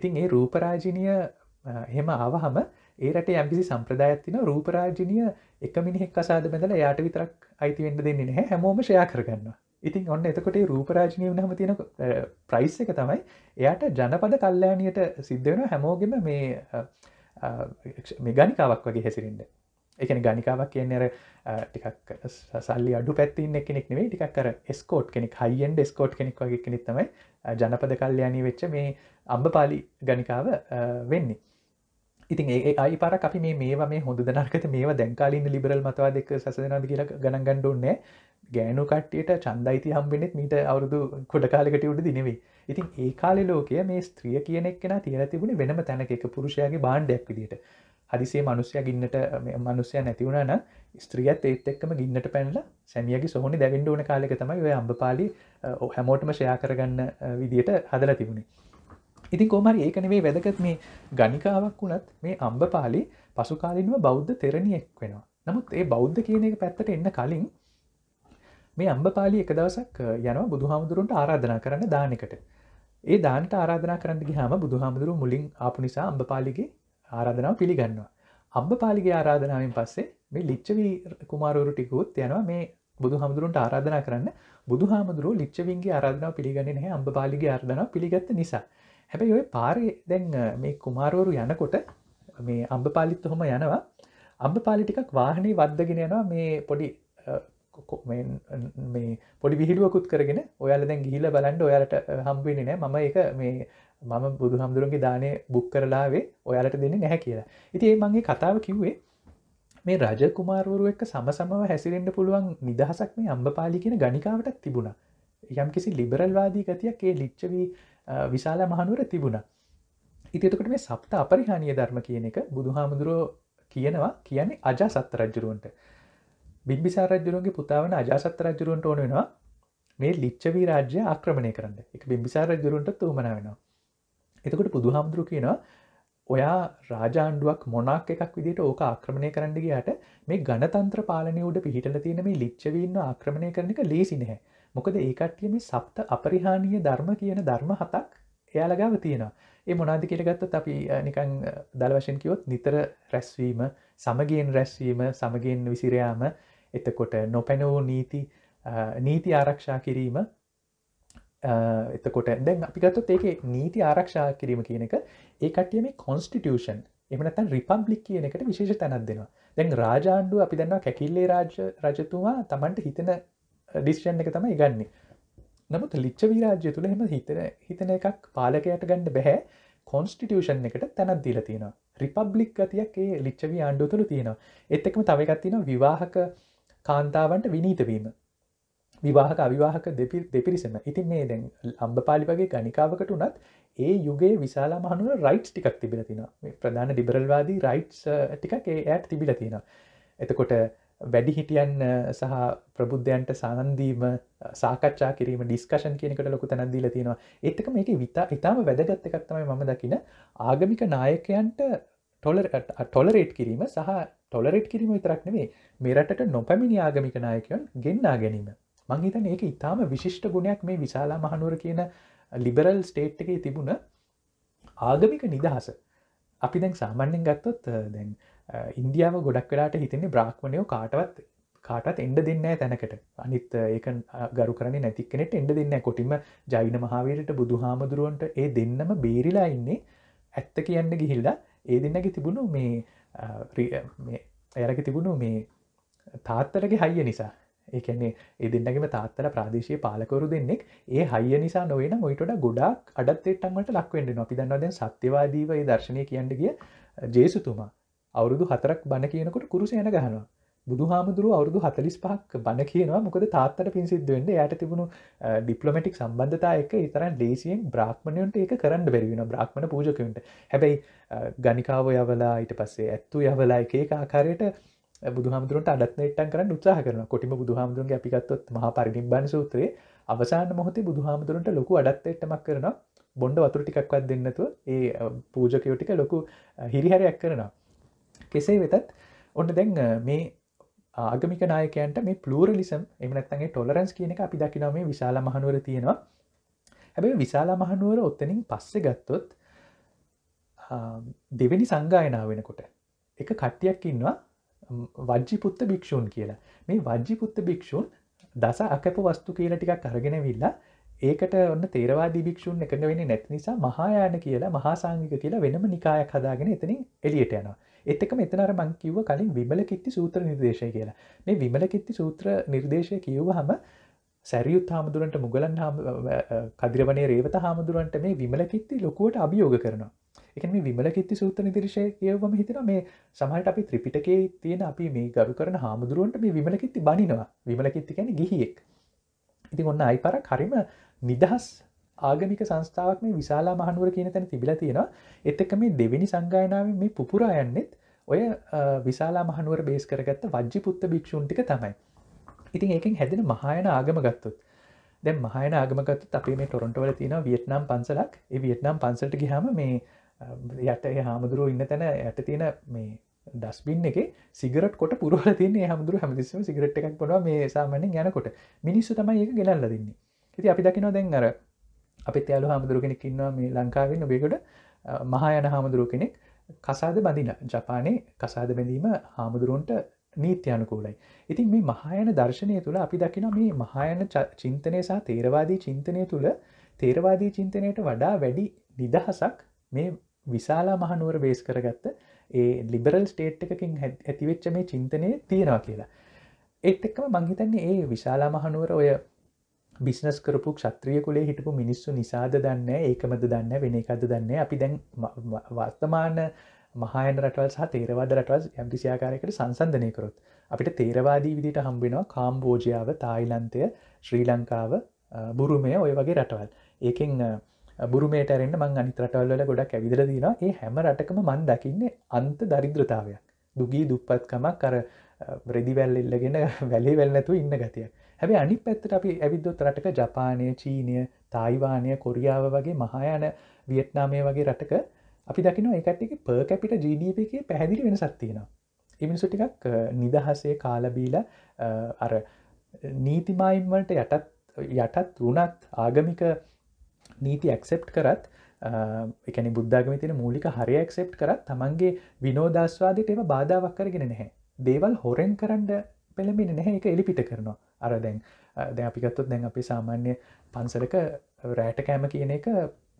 ඉතින් ඒ රූපරාජිනය හෙම ආවහම ඒ රට යම්කිසි සම්ප්‍රදායක්තින රූපරාජිනිය එක මිනිෙක් අසාද බැඳල යායට විතරක් අයිතිවෙන්ඩ දෙන්නේ නැහැ හැමෝම ෂයා කරගන්නවා ඉතින් ඔන්න එතකොට රූපරාජනය වනහම තියෙන ප්‍රයිස් එක තමයි එයාට ජනපද කල්ලෑනයට සිද්ධවෙන හැමෝගෙම මේ ගනිකාවක් වගේ හැසිරින්ට එකන ගනිකාවක් කියන්නේර ටිකක් සල්ලි අඩු පැත්තින්න කෙනෙක් නෙවේ ටිකක් කර ස්කෝට් කෙනෙක් හයිෙන්ඩ ස්කෝට් කෙනෙක් වගේ කෙනෙත්තමයි ජනපද කල්ලයානී වෙච්ච මේ අම්බපාලි ගනිකාව වෙන්නේ ඉතින් ඒ අයි පර අපි මේවා මේ හොඳ දනකත මේවා දැන්කාලන්න ලිබරල් මතවා දෙක සසනද කියලා ගණන් ගණ්ඩුන්නේ ගෑනු කට්ටියට චන්දයිති හම්බෙනෙත් මීට අවුරුදු කොඩ කාලකට උඩ දිනෙවේ ඉතින් ඒ කාලෙ ලෝකය මේ ස්ත්‍රිය කියනෙක් කෙන තියෙන තිබුණ වෙනම තැනක පුරුෂයාගේ බාණ්ඩයක් විදිට හදිසේ මනුස්සය ගින්නට මනුස්සය නැතිවුණන ස්ත්‍රියත් ඒත් එක්කම ගින්නට පැනල සැමියගේ සොහනි දැවින්ඩ ඕන කාලෙක තමයි ඔය අම්බපාලි හැමෝටම ෂයා කරගන්න විදියට හදලා තිබුණේ ඉති කෝමරි ඒක නෙවේ වැදගත් මේ ගනිකාවක් වුණත් මේ අම්බපාලි පසුකාලින්ව බෞද්ධ තෙරණියෙක් වෙනවා නමුත් ඒ බෞද්ධ කියන එක පැත්තට එන්න කලින් මේ අම්බපාලි එක දවසක් යනවා බුදුහාමුදුරන්ට ආරාධනා කරන්න දානකට ඒ දාන්ට ආරාධනා කරන්න ගිහාම බුදුහාමුදුරු මුලින් ආපු නිසා අම්බපාලිගේ ආරාධනාව පිළිගන්නවා. අම්බපාලිගේ ආරාධනාවෙන් පස්සේ මේ ලිච්චවී කුමාරුරු ටිකුත් යනවා මේ බුදුහාමුදුරුන්ට ආරාධනා කරන්න බුදුහාමුදුරු ලිච්චවින්ගේ ආරාධනාව පිළිගන්නේ නැහැ අම්බපාලිගේ ආරාධනාව පිළිගත්ත නිසා. හැබැයි ඔය පාරි දැන් මේ කුමාරෝරු යනකොට මේ අම්බ පාලිත් හොම යනවා අම්බ පාලිටිකක් වාහනේ වද්දගෙන යනවා මේ පොඩි මේ පොඩි විහිලුවකුත් කරගෙන ඔයාල දැන් ගිහිල බලන්ඩ ඔයාලට හම්බවෙනි නෑ මම එක මේ මම බුදු හමුදුරන්ගේ දානය බුක් කරලාවේ ඔයාලට දෙන්න නැහැ කියලා ඉති ඒ මගේ කතාව කිව්වේ මේ රජ කුමාරුවරුව එක්ක සමසමව හැසිරෙන්ට පුළුවන් නිදහසක් මේ අම්බ පාලි කියෙන ගනිකාවටක් තිබුණා යම් කිසි ලිබරල්වාදී ගතියක් ඒ ලිච්චවී විශාල මහනුවර තිබුණ ඉතිතකට මේ සප්ත අපරිහානිය ධර්ම කියන එක බුදු හාමුදුරුව කියනවා කියන්නේ අජාසත්ත රජ්ජුරුවන්ට බිම්බිසා රජ්ජුරුවන්ගේ පුතාවන අජාසත්ත රජරුවන්ට ඕන වෙනවා මේ ලිච්චවී රාජ්‍ය ආක්‍රමණය කරන්න එක බිම්බිසා රජරුවන්ට තුමන වෙනවා එතකොට බුදු හාමුදුරු කියනවා ඔයා රාජාණ්ඩුවක් මොනක් එකක් විදිට ඕක ආක්‍රමණය කරන්න ගයාට මේ ගණතන්ත්‍ර පාලනය උඩ පිහිටල තියෙන මේ ලිච්චවීන්න ආක්‍රමණය කරන එක ලේසිනහැ මොකද ඒකට්ටිය මේ සප්ත අපරිහානීය ධර්ම කියන ධර්ම හතක් එයාලගාව තියෙනවා ඒ මොනාද කියල ගත්තත් අපි නිකං දළ වශයෙන් කිවොත් නිතර රැස්වීම සමගෙන් රැස්වීම සමගෙන් විසිරයාම එතකොට නොපැනෝ නීති නීති ආරක්ෂා කිරීම එතකොට දැන් අපි ගත්තොත් ඒක නීති ආරක්ෂා කිරීම කියන එක ඒකටියම කොන්ස්ටිටියෂන් එමනතන් රිපම්පලික් කියන එකට විශේෂ තැනක් දෙෙනවා දැන් රාජාණ්ඩුව අපි දන්නවා කැකිල්ලේ රාජ රජතුමා තමන්ට හිතන ඩිස්ටන් එක තමයි ගන්න නමුත් ලිච්චවී රාජ්‍ය තුළ හෙම හිතන හිතන එකක් පාලකයට ගන්න බැහැ කොන්ස්ටිටියෂන් එකට තැනත් දීල තියෙන රිපබ්ලික් ගතියක් ඒ ලිච්චවී ආණ්ඩු තුළ තියෙන එත්තකම තවකත්තින විවාහක කාන්තාවන්ට විනීතවීම විවාහක අවිවාහක දෙපිරිසම ඉතින් මේ දැන් අම්බපාලි වගේ ගනිකාවකට වනත් ඒ යුගේ විශාලා මහනුව රයිට්ස් ටිකක් තිබිලතින ප්‍රධාන ඩිබරල්වාදී රයිට්ස් ටිකක් ඒ ඇත් තිබිලතින එතකොට වැඩිහිටියන් සහ ප්‍රබුද්ධයන්ට සහන්දීම සාකච්ඡා කිරීම ඩිස්කශන් කියනකට ලොකු තැනදීල තියෙනවා එත්තක මේක විතා ඉතාම වැදගත්ත එකක්තමයි මම දකින ආගමික නායකයන්ට ටොලරේට් කිරීම සහ ටොලරේට් කිරීම විතරක්නවේ මෙරටට නොපැමිණි ආගමික නායකයන් ගෙන්න්නා ගැනීම මංහිතන් ඒක ඉතාම විශිෂ්ට ගුණයක් මේ විශාලා මහනුවර කියන ලිබරල් ස්ටේට්ගේ තිබුණ ආගමික නිදහස අපි දැන් සාමාන්‍යෙන් ගත්තොත් දැන් ඉන්දියාව ගොඩක් වෙලාට හිතන්නේ බ්‍රාක්්මණයෝ කාටවත් කාටත් එන්ඩ දෙන්න තැනකට අනිත් ඒක ගරු කරන නැති කෙනෙට එන්ඩ දෙන්න කොටිම ජයින මහාවීරට බුදු හාමුදුරුවන්ට ඒ දෙන්නම බේරිලා ඉන්නේ ඇත්ත කියන්න ගිහිල්ලා ඒ දෙන්නකි තිබුණු මේ එයරක තිබුණු මේ තාත්තරගේ හයිය නිසා ඒකන්නේ ඒ දෙන්නගේම තාත්තල ප්‍රාදේශය පාලකරු දෙන්නෙක් ඒ හය නිසා නොවෙන මොයිටට ගොඩක් අඩත්තෙට්ටන්ට ලක්වෙන්ඩ නොපි දන්නවද සත්‍යවාදීවයි දර්ශනය කියන්න ගිය ජේසුතුමා අවුරුදු හතරක් බණ කියනකොට කුරුසයන ගහනවා බුදු හාමුදුරු අවුරුදු හතලිස් පහක් බණ කියනවා මොකද තාත්තට පින්සිද්වෙන්න යට තිබුණු ඩිප්ලොමටික් සම්බන්ධතා එක ඉතරන් ලේසියෙන් බ්‍රාක්්මණයන්ට එක කරන්න බැරිවෙන බ්‍රාක්්මණ පූජකන්ට හැබැයි ගනිකාව යවලා ඊට පස්සේ ඇත්තු යවලා එකක ආකාරයට බුදුහාමුදුරට අඩත්නටන් කරන්න උත්සාහ කරන කොටිම බුදුහාමුදුරන්ගේ අපිගත්තොත් මහ පරිනිිබන් සූත්‍රයේ අවසාන මොහොතේ බුදුහාමුදුරන්ට ලොකු අඩත්තෙට්ටමක් කරනවා බොන්ඩ වතුර ටිකක්වත් දෙන්නතුව ඒ පූජකයෝටික ලොකු හිරිහැරයක් කරනවා කෙසේ වෙතත් ඔන්න දැන් මේ ආගමික නායකයන්ට මේ පලූරලිසම් එමනත්තගේ ටොලරන්ස් කියන එක අපි දකිනාව මේ විශාල මහනුවර තියෙනවා හැබැ විශාලා මහනුවර ඔත්තනින් පස්සෙ ගත්තොත් දෙවැනි සංගායනාව වෙනකොට එක කට්ටියක් ඉන්නවා වජ්ජිපුත්ත භික්‍ෂූන් කියලා මේ වජ්ජිපුත්ත භික්‍ෂූන් දස අකැප වස්තු කියලා ටිකක් කරගෙන විල්ලා ඒකට ඔන්න තේරවාදී භික්‍ෂූන් එකඟ වෙන නැති නිසා මහායාන කියලා මහාසංගික කියලා වෙනම නිකායක් හදාගෙන එතනින් එලියට යනවා එතක මෙතනර මං කිව්ව කලින් විමල කිත්ති සූත්‍ර නිර්දේශය කියලා මේ විමල කිත්ති සූත්‍ර නිර්දේශය කිව්ව හම සැරියුත් හාමුදුරන්ට මුගලන් කදිරවනේ රේවත හාමුදුරුවන්ට මේ විමල කිත්ති ලොකුවට අභියෝග කරනවා එක මේ විමල කිත්ති සූත්‍ර නිදිරිශය කියවම හිතන මේ සමහට අපි ත්‍රිපිටකේ තියෙන අපි මේ ගරු කරන හාමුදුරුවන්ට මේ විමල කිත්ති බනිනවා විමල කිත්ති ගැන ගිහියෙක් ඉති ඔන්න අයි පර හරිම නිදහස් ආගමික සංස්ථාවක් මේ විශාලා මහනුවර කියන තැන තිබිලා තියෙනවා එත් එක්ක මේ දෙවෙනි සංගායනාව මේ පුපුරා යන්නෙත් ඔය විශාලා මහනුවර බේස් කරගත්ත වජ්ජි පුත්ත භික්ෂූන්ටික තමයි ඉතින් ඒකින් හැදෙන මහායන ආගම ගත්තොත් දැ මහන ආගමකත් අපේ මේ ටොරොන්ටවල තියෙන වියට්නම් පන්සලක් ඒ වියට්නම් පන්සලට ගහම මේ යට හාමුදුරුව ඉන්න තැන ඇයට තියෙන මේ දස්බින් එක සිගරට කොට පුරුව තින හමුදුර හමදිස්සම සිගරට් එකක් පොවා මේ සාමනෙන් යනකොට මිනිස්සු තමයි ඒ ගෙනල්ල දෙන්නේ ඇති අපි දකිනවා දැන් අර අපි තයාලු හාමුදුරු කෙනෙක් ඉන්නවා මේ ලංකාවෙන් ඔබෙකුට මහායන හාමුදුරුව කෙනෙක් කසාද බඳින ජපානය කසාද බැඳීම හාමුදුරුවන්ට නීත්‍යයනුකූලයි. ඉතින් මේ මහායන දර්ශනය තුළ අපි දකින මේ මහායන චින්තනය සහ තේරවාදී චින්තනය තුළ තේරවාදී චින්තනයට වඩා වැඩි නිදහසක් මේ විශාලා මහනුවර බේස් කරගත්ත ඒ ලිබරල් ස්ටේට් එකකින් ඇතිවෙච්ච මේ චින්තනය තියෙනවා කියලා. ඒත් එක්කම මංහිතන්නේ ඒ විශාලා මහනුවර ඔය බිස්නස් කරපු ක්ෂත්‍රිය කුලේ හිටපු මිනිස්සු නිසාද දන්න ඒකමද දන්න වෙන එකද දන්න අපි දැන් වර්තමාන මහයන රටවල් සහ තේරවාද රටවල් යම්කිසියාකාරයකට සංසන්ධනය කරොත් අපිට තේරවාදී විදිට හම්බෙනවා කාම්බෝජයාව තායිලන්තය ශ්‍රී ලංකාව බුරුමය ඔය වගේ රටවල් ඒකෙන් බුරුමේටරෙන්න්න මං අනිතරටවල්ල ගොඩක් ඇවිදර දිනවා ඒ හැම රටකම මන් දකින්නේ අන්ත දරිද්‍රතාවයක් දුගී දුප්පත්කමක් කර බ්‍රෙදිවැල් එල්ලගෙන වැලේ වැල්නැතු ඉන්න ගතියක් හැබැ අනි පැත්තට අපි ඇවිද්දොත් රටක ජපානය චීනය තායිවානය කොරියාව වගේ මහායාන වියට්නාමය වගේ රටක අපි දකින එකටක පර්කැපිට ජීඩප එක පැහැදිලි වෙන සත්තියෙනවා එමිනිසු ටිකක් නිදහසේ කාලබීල අර නීතිමයින්වලට යටත් යටත් වනත් ආගමික නීති ඇක්සෙප්ට් කරත් එකන බුද්ධගම තින මූලික හරි ඇක්සෙප් කරත් තමන්ගේ විනෝදස්වාදයට එම බාධාවක් කරගෙන නැහැ දේවල් හොරෙන් කරන්න පෙළමිෙන නැහැ එක එලිපිට කරනවා අර දැන් දැ අපිකත්තුත් දැන් අපි සාමාන්‍ය පන්සලක රෑට කෑම කියන එක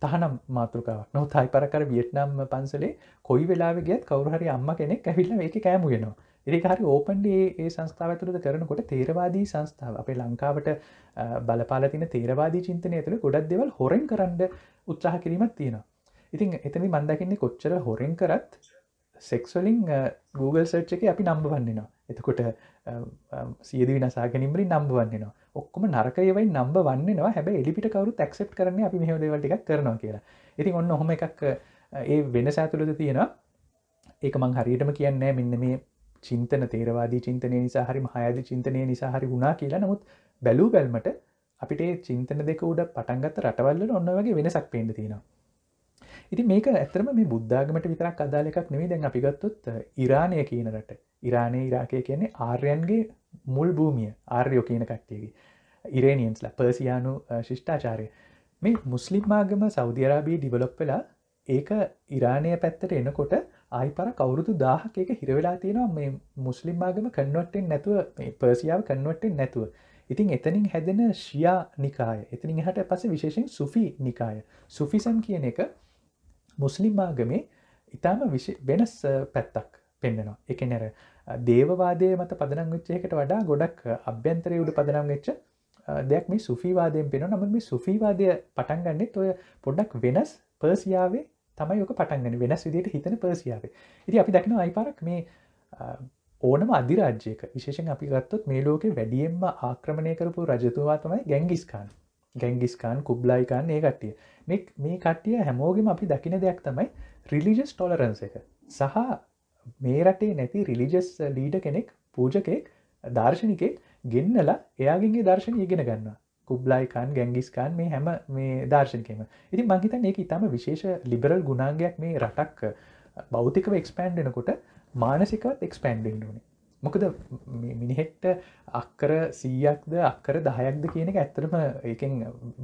තහනම් මාතෘකාවක් නො තයි පරකර වියට්නම් පන්සලේ කොයි වෙලාගේත් කවරහරි අම්ම කෙනෙක් ඇවිල්ල ඒක කෑමුගෙනවා එරිකාරි ඕපන්ඩේ ඒ සංස්ථාව ඇතුළද කරනකොට තේරවාදී සංස්ථාව අපේ ලංකාවට බලපාලතින තේරවාදී චින්තනය ඇතුළ ගොඩක් දෙවල් හොරෙන් කරන්න උත්සාහ කිරීමක් තියෙනවා ඉතින් එතනි මන්දකින්නේ කොච්චර හොරෙන් කරත් සෙක්ස්වලින් Google සර්ච් එක අපි නම්බ වන්නෙනවා එතකොට සියද විනසා ගැනීමරි නම්බවන්නවා ඔක්කොම නරකයවයි නම්බ වන්නවා හැබ එලිපිට කවරු තැක්සප් කරන අපි මෙහෝදවල්ටික් කරනවා කියලා ඉතින් ඔන්න හොම එකක් ඒ වෙන සෑතුළද තියෙනවා ඒක මං හරියටම කියන්නේ මෙන්න මේ චින්තන තේරවාදී චින්තනය නිසා හරි මහයාද චින්තනය නිසා හරි වුණා කියලා නමුත් බැලූ බැල්මට අපිට චින්තන දෙක උඩ පටන්ගත්ත රටවල්ල ඔන්න වගේ වෙනසක් පේඩ තියෙනවා ඉති මේක ඇතරම මේ බුද්ධාගමට විතරක් අදාල එකක් නෙවේ දැන් අපිගත්තොත් ඉරාණය කියනරට ඉරාණය ඉරාකය කියන්නේ ආර්යන්ගේ මුල් භූමිය ආර්යෝ කියන කට්ටියගේ ඉරේනියන්ස්ල පර්සියානු ශිෂ්ඨාචාරය මේ මුස්ලිම් මාගම සෞධියරාබී ඩිවලොප් වෙලා ඒක ඉරාණය පැත්තට එනකොට ආයි පර කවුරුදු දාහක එක හිරවෙලා තියෙනවා මේ මුස්ලිම් මාගම කන්වටෙන් නැතුව පර්සියාව කන්වටෙන් නැතුව ඉතින් එතනින් හැදෙන ශියා නිකාය එතනින් හට පස විශේෂෙන් සුෆි නිකාය සුෆිසම් කියන එක මුස්ලිම් ආගමේ ඉතාම වෙනස් පැත්තක් පෙන්වෙනවා එක නැර දේවවාදය මත පදනම් වෙච්චයකට වඩා ගොඩක් අභ්‍යන්තරය උඩු පදනම් වෙච්ච දෙයක් මේ සුෆීවාදයෙන් පෙන නම මේ සුෆීවාදය පටන් ගන්නෙත් ඔය පොඩ්ඩක් වෙනස් පර්සියාවේ තමයි යක පටන්ගෙන වෙනස් විදියට හිතන පර්සියාවේ ඉති අපි දකින අයිපාරක් මේ ඕනම අධිරාජ්‍යයක විශේෂෙන් අපි ගත්තොත් මේ ලෝකෙ වැඩියෙන්ම ආක්‍රමණය කරපු රජතුවා තමයි ගැංගිස්කාන්න ගැංගිස්කාන් කුබ්ලායිකාන් ඒ කට්ටිය මේ මේ කට්ටිය හැමෝගෙම අපි දකින දෙයක් තමයි රිලිජස් ටොලරන්ස එක සහ මේ රටේ නැති රිලිජස් ලීඩ කෙනෙක් පූජකෙක් දර්ශනිකෙක් ගෙන්නලා එයාගේගේ දර්ශන ඉගෙන ගන්නවා කුබ්ලායිකාන් ගැංගිස්කාන් මේ හැම මේ දර්ශනකම ඉතින් මංහිතන් ඒක ඉතාම විශේෂ ලිබරල් ගුණාගයක් මේ රටක් බෞතිකව එක්ස්පෑන්්ඩෙනකොට මානසිකවත් එක්ස්පෑන්ඩෙන්ඩුවනේ මොකද මිනිහෙක්ට අක්කර සීයක්ද අක්කර දහයක්ද කියනක ඇත්තරම ඒකෙන්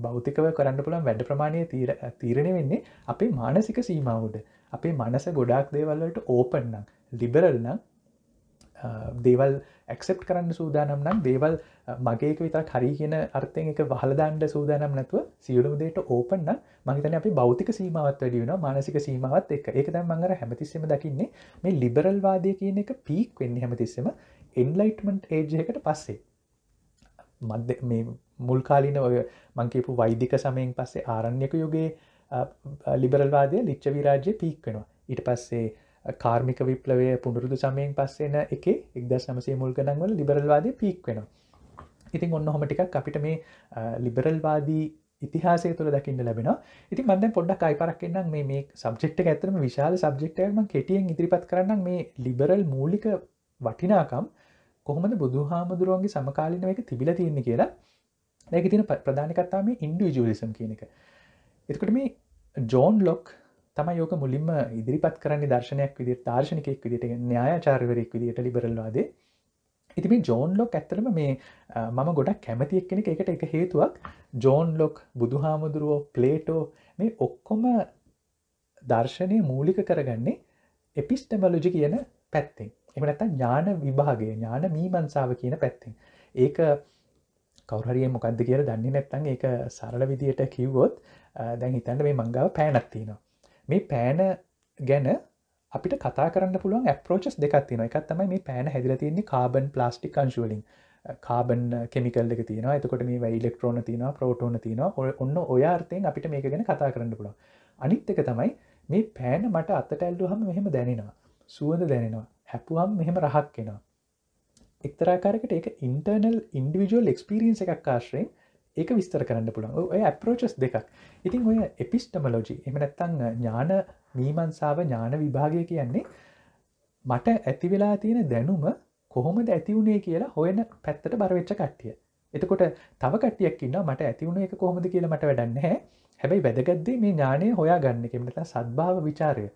බෞතිකව කරන්න පුළන් වැඩ ප්‍රමාණය තීර තීරණය වෙන්නේ අපේ මානසික සීමාවුඩ අපේ මනස ගොඩාක් දේවල්ලට ඕපන්නම් ලිබරල්නම් දේවල් ඇක්සෙප් කරන්න සූදානම් නම් දේවල් මගේක විතා හරි කියන අර්ථයෙන් එක වහලදාන්ඩ සූදානම් නැතුව සියලුදේට ඕපන්න මහිතන අපි බෞතික සීමාවත් වැඩියුණ මානසික සීමාවත් එක එක දම් මඟර හැමතිස්සම දකින්නේ මේ ලිබරල්වාදය කියන එක පීක් වෙන්න හැමතිස්සම එන්ලයිටමන්ට් ඒජයකට පස්සේ මද මේ මුල්කාලීන ඔය මංකපු වෛදික සමයෙන් පස්සේ ආරණ්‍යක යුගේ ලිබරල්වාදය ලිච්චවිරාජ්‍ය පීක් වෙනවා ඉට පස්සේ කාර්මික විප්ලවය පුුණුරුදු සමයෙන් පස්සේන එක එක්ද සමසේ මුල් ගනන්වල ලිබරල්වාද පික් වෙන ඉතින් ඔන්න හොමටික් අපිට මේ ලිබරල්වාදී ඉතිහාසය තුළ දකින්න ලැබෙන ඉති මද පොඩ්ඩක් අයිපරක්කන්නම් මේ සබ්ෙක්ට ඇතරම විශාල සබ්ෙක්ටයම කෙටියෙන් ඉදිරිපත් කරන්න මේ ලිබරල් මූලික වටිනාකම් කොහොමද බුදු හාමුදුරුවන්ගේ සමකාලිනවක තිබිල තියන්නේ කියලා නැග තින ප්‍රධානකත්තාම ඉන්ඩ ජලිසම් කියනක එතකට මේ ජෝන් ලොක් තමයි යෝක මුලින්ම ඉදිරිපත් කරන්නේ දර්ශනයක් විදි තාර්ශනිකෙක් විදිට න්‍යායාචාර්වරෙක් විදිට ලිබරල්වාද ඉතිම ජෝන් ලොක් ඇත්තරම මේ මම ගොඩක් කැමතියක් කෙනෙක එකට එක හේතුවක් ජෝන් ලොක් බුදුහාමුදුරුවෝ ප්ලේටෝ මේ ඔක්කොම දර්ශනය මූලික කරගන්නේ එපිස්ටමලෝජි කියන පැත්තෙන් එමනත ඥාන විභාගේ ඥාන මීමන්සාව කියන පැත්තෙන් ඒක කවරහරිය මොකක්ද කියල දන්නේ නැත්තන් ඒක සරල විදියට කිව්වොත් දැන් හිතන්න මේ මංගාව පෑනත්තිනවා මේ පෑන ගැන අපිට කතා කරන්න පුළුවන් ප්‍රෝචස් දෙකත්තින එකක් තමයි මේ පෑන හැදිල තියන්නේ කාබන් ප්ලාස්ටික් කංශුවලින් කාබන් කෙමිකල් එක තින එතකොට මේ වැ ඉලෙක්ට්‍රෝන තින ප්‍රෝටෝන තින ඔන්න ඔයාර්තයෙන් අපිට මේක ගැන කතා කරන්න පුළුව අනිත් එක තමයි මේ පෑන මට අත්තටැල්ඩු හම මෙහෙම දැනෙනවා සුවද දැනෙනවා හැපුුවම් මෙහෙම රහක් කෙනවා එක්තරාකාරකට එක ඉන්ටර්නල් ඉන්ඩිවිජුවල් එක්ස්පිරියන්ස එකක් කාශ්‍රයෙන් ඒක විස්තර කරන්න පුළුවන් ඔය ඇප්‍රෝචස් දෙකක් ඉතින් ඔය එපිස්ටමලෝජි එමනැත්තං ඥාන මීමන්සාව ඥාන විභාගය කියන්නේ මට ඇතිවෙලා තියෙන දැනුම කොහොමද ඇතිවුණේ කියලා හොයන පැත්තට බරවෙච්ච කට්ටිය එතකොට තව කටියක් ඉන්න මට ඇතිවුණ එක කොහොමද කියලා මට වැඩන්න හැ හැබැයි වැදගත්දේ මේ ඥානය හොයා ගන්න එකමට සත්භාව විචාරය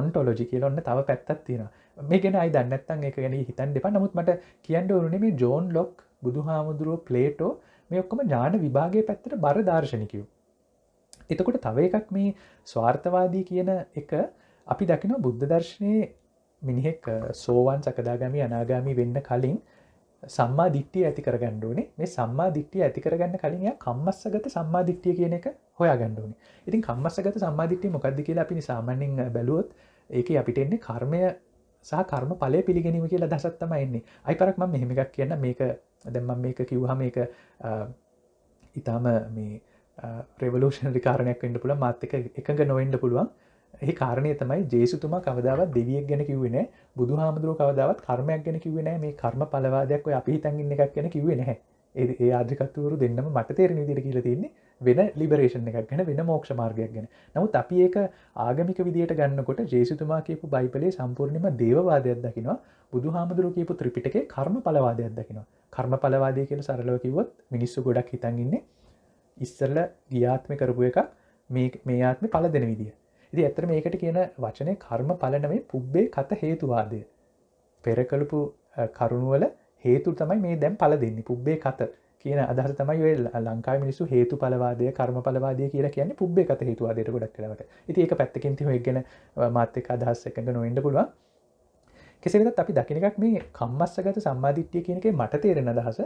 ඔන්ටෝලෝජි කියල ඔන්න තව පැත්තත් තියෙන මේ ගෙන අයි දන්නත්තන් එක ගැන හිතන් දෙපා නමුත් මට කියන්න ඕනේ මේ ජෝන් ලොක් බුදු හාමුදුරුව ප්ලේටෝ මේ ඔක්කම ඥාන විභාගේ පැත්තට බර දර්ශනිකයෝ. එතකොට තව එකක් මේ ස්වාර්ථවාදී කියන එක අපි දකින බුද්ධ දර්ශනය මිනිහෙක් සෝවන් සකදාගමි අනාගාමි වෙන්න කලින් සම්මා දිට්ටිය ඇති කරගණ්ඩුවනේ මේ සම්මා දිට්ටිය ඇති කරගන්න කලින් කම්මස්සගත සම්මාධිට්ටිය කියන එක හොයා ගණ්ඩුවනේ ඉතින් කම්මස්සගත සම්මාධිට්ටිය මොකක්ද කියලා අපි සාමන්‍යෙන් බැලුවොත් ඒක අපිට එන්නේ කර්මය සහ කරුණු පලය පිළිගැනීම කියලා දසත් තම එන්නේ අයි පරක්ම මෙහෙමිකක් කියන්න මේක දැම්ම මේක කිව්හම එක ඉතාම මේ ප්‍රවලෝෂණ කාරණයක් වන්න පුළ මාත්‍යක එකඟ නොවෙන්ඩ පුළුවන් ඒ කාරණය තමයි ජේසුතුමා කවදාවත් දෙවියක් ගැන කිවෙන බුදු හාමුදුරුව කවදාවත් කර්මයක් ගැන කිවෙන මේ කර්ම පලවාදයක් ඔය අපි හිතන්ගන්න එකක් ගැන කිවෙන හැ ඒ ආධිකත්තුවරු දෙන්නම මට තේරණ දිර කියල තින්නේ වෙන ලිබරේෂණ එකක් ගැන වෙන මෝක්ෂ මාර්ගයක් ගැන නමුත් අපි ඒක ආගමික විදියට ගන්නකොට ජේසුතුමා කියපු බයිපලේ සම්පූර්ණම දේවවාදයක් දකිනවා බුදු හාමුදුරු කියපු ත්‍රිපිටකේ කර්ම පලවාදයක් දකිනවා කර්ම පලවාදය කියල සරලෝකිවොත් මිනිස්සු ගොඩක් හිතන්ගන්නේ ඉස්සරල ගියාත්ම කරපු එක මේ ආත්ම පල දෙන විදිිය ඉති ඇතර මේකට කියන වචනය කර්ම පලනමේ පුබ්බේ කත හේතුවාදය පෙරකළපු කරුණුවල හේතු තමයි මේ දැම් පල දෙන්නේ පුබ්බේ කත කියන අදර තමයි ලංකා මිනිස්සු හේතු පලවාදය කර්ම පලවාදය කියලා කියන්නේ පුබ්බ එකත හේතුවාදයට ගොඩක් කරට ඉති ඒක පැත්තකින් තිහ එක්ගෙන මාත්‍යක අදහස් එකඟ නොෙන්ඩ පුළුව කෙසේදත් අපි දකිනකක් මේ කම්මස්සගත සම්මාධිට්්‍යය කියනක මට තේරෙන අදහස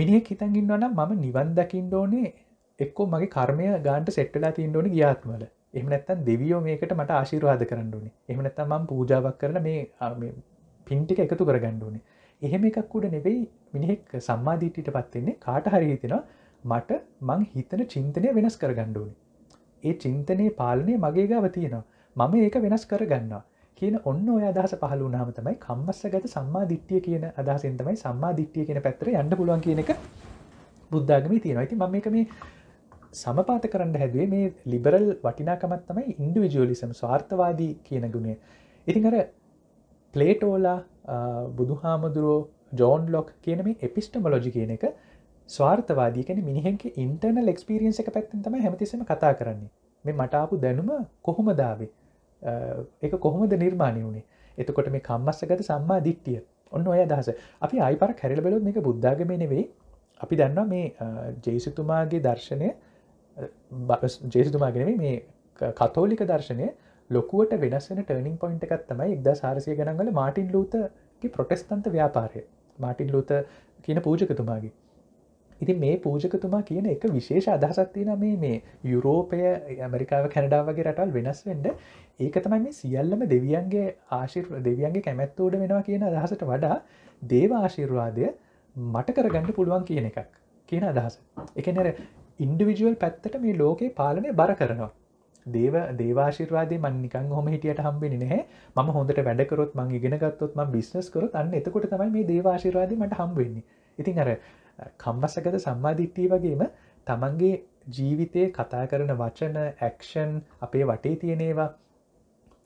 මිනිිය හිතන්ගන්නවන මම නිවන් දකිින් ඕනේ එක්කෝ මගේ කර්මය ගාන්ට සෙට්ටලා තින් ඕන ගියාත්මල එමනත්තන් දෙවියෝ මේකට මට ආශිරවාද කරන්නුනේ එමනත්තම් මම් පූජාවක් කරන මේ පින්ටික එකතු කරගණ්ඩුවනේ එහෙම එකක් උඩ නෙවෙයි මිනිහෙක් සම්මාධීටට පත්වෙන්නේ කාට හරි හිතෙන මට මං හිතන චින්තනය වෙනස් කර ගණ්ඩුවන ඒ චින්තනය පාලනය මගේ ගාව තියෙනවා මම ඒක වෙනස් කර ගන්නවා කියන ඔන්න ඔය අදහස පහළ වනාම තමයි කම්මස්ස ගත සම්මාධිට්්‍යිය කියන අදහසෙන් තමයි සම්මාධිට්්‍යිය කියන පැත්තර යන්න පුළුවන් කියන එක බුද්ධාගම තියෙනවා ඇති මම එක මේ සමපාත කරන්න හැදුවේ මේ ලිබරල් වටිනාකමත් තමයි ඉන්ඩවිජුවලිසම් ස්වාර්ථවාදී කියන ගුණේ ඉතිං අර ප්ලේටෝලා බුදු හාමුදුරුවෝ ජෝන් ලොක් කියන මේ එපිස්ටමලෝජි කියන එක ස්වාර්ථවාදී කෙන මිනිහෙන්ගේ ඉන්ටර්නල් එක්ස්පිරියන්ස එක පැත්තෙන් තම හැමතිසම කතා කරන්නේ මේ මටාපු දැනුම කොහොමදාවේ එක කොහොමද නිර්මාණය වුණේ එතකොට මේ කම්මස්සගත සම්මා දිට්ටිය ඔන්න ඔය අදහස අපි අයිපර කැරල බලොත් මේ බුද්ධගම නෙවෙයි අපි දන්නවා මේ ජේසුතුමාගේ දර්ශනය ජේසුතුමාගෙන මේ කතෝලික දර්ශනය ලොකුවට වෙනස්සෙන ටර්නිින් පොයින්ට එකක් තමයි එක්ද සාරසය ගනන්ගල මාටින් ලූත ප්‍රොටෙස්තන්ත ව්‍යාපාරය මාටින් ලූත කියන පූජකතුමාගේ ඉතින් මේ පූජකතුමා කියන එක විශේෂ අදහසත්තින මේ මේ යුරෝපය ඇමරිකාව කැනඩාවගේ රටල් වෙනස් වෙන්ඩ ඒක තමයි මේ සියල්ලම දෙවියන්ගේ ආශිර් දෙවියන්ගේ කැමැත්තෝඩ වෙනවා කියන අදහසට වඩා දේව ආශිර්වාදය මට කරගන්න පුළුවන් කියන එකක් කියන අදහස එකනර ඉන්ඩවිජුවල් පැත්තට මේ ලෝකේ පාලනය බර කරනවා දේව දේවාශිර්වාදය මන්නිකං හොම හිටියට හම්බෙන නෑ ම හොඳට වැඩකරොත් මං ඉගෙනගත්තොත් ම බිස්නස් කරොත් අන්න එතකොට තමයි මේ දේවාශිර්වාදීමට හම්බවෙන්නේ ඉතින් අර කම්බස්සකද සම්මාධිත්්‍යය වගේම තමන්ගේ ජීවිතය කතා කරන වචන ඇක්ෂන් අපේ වටේ තියෙනේවා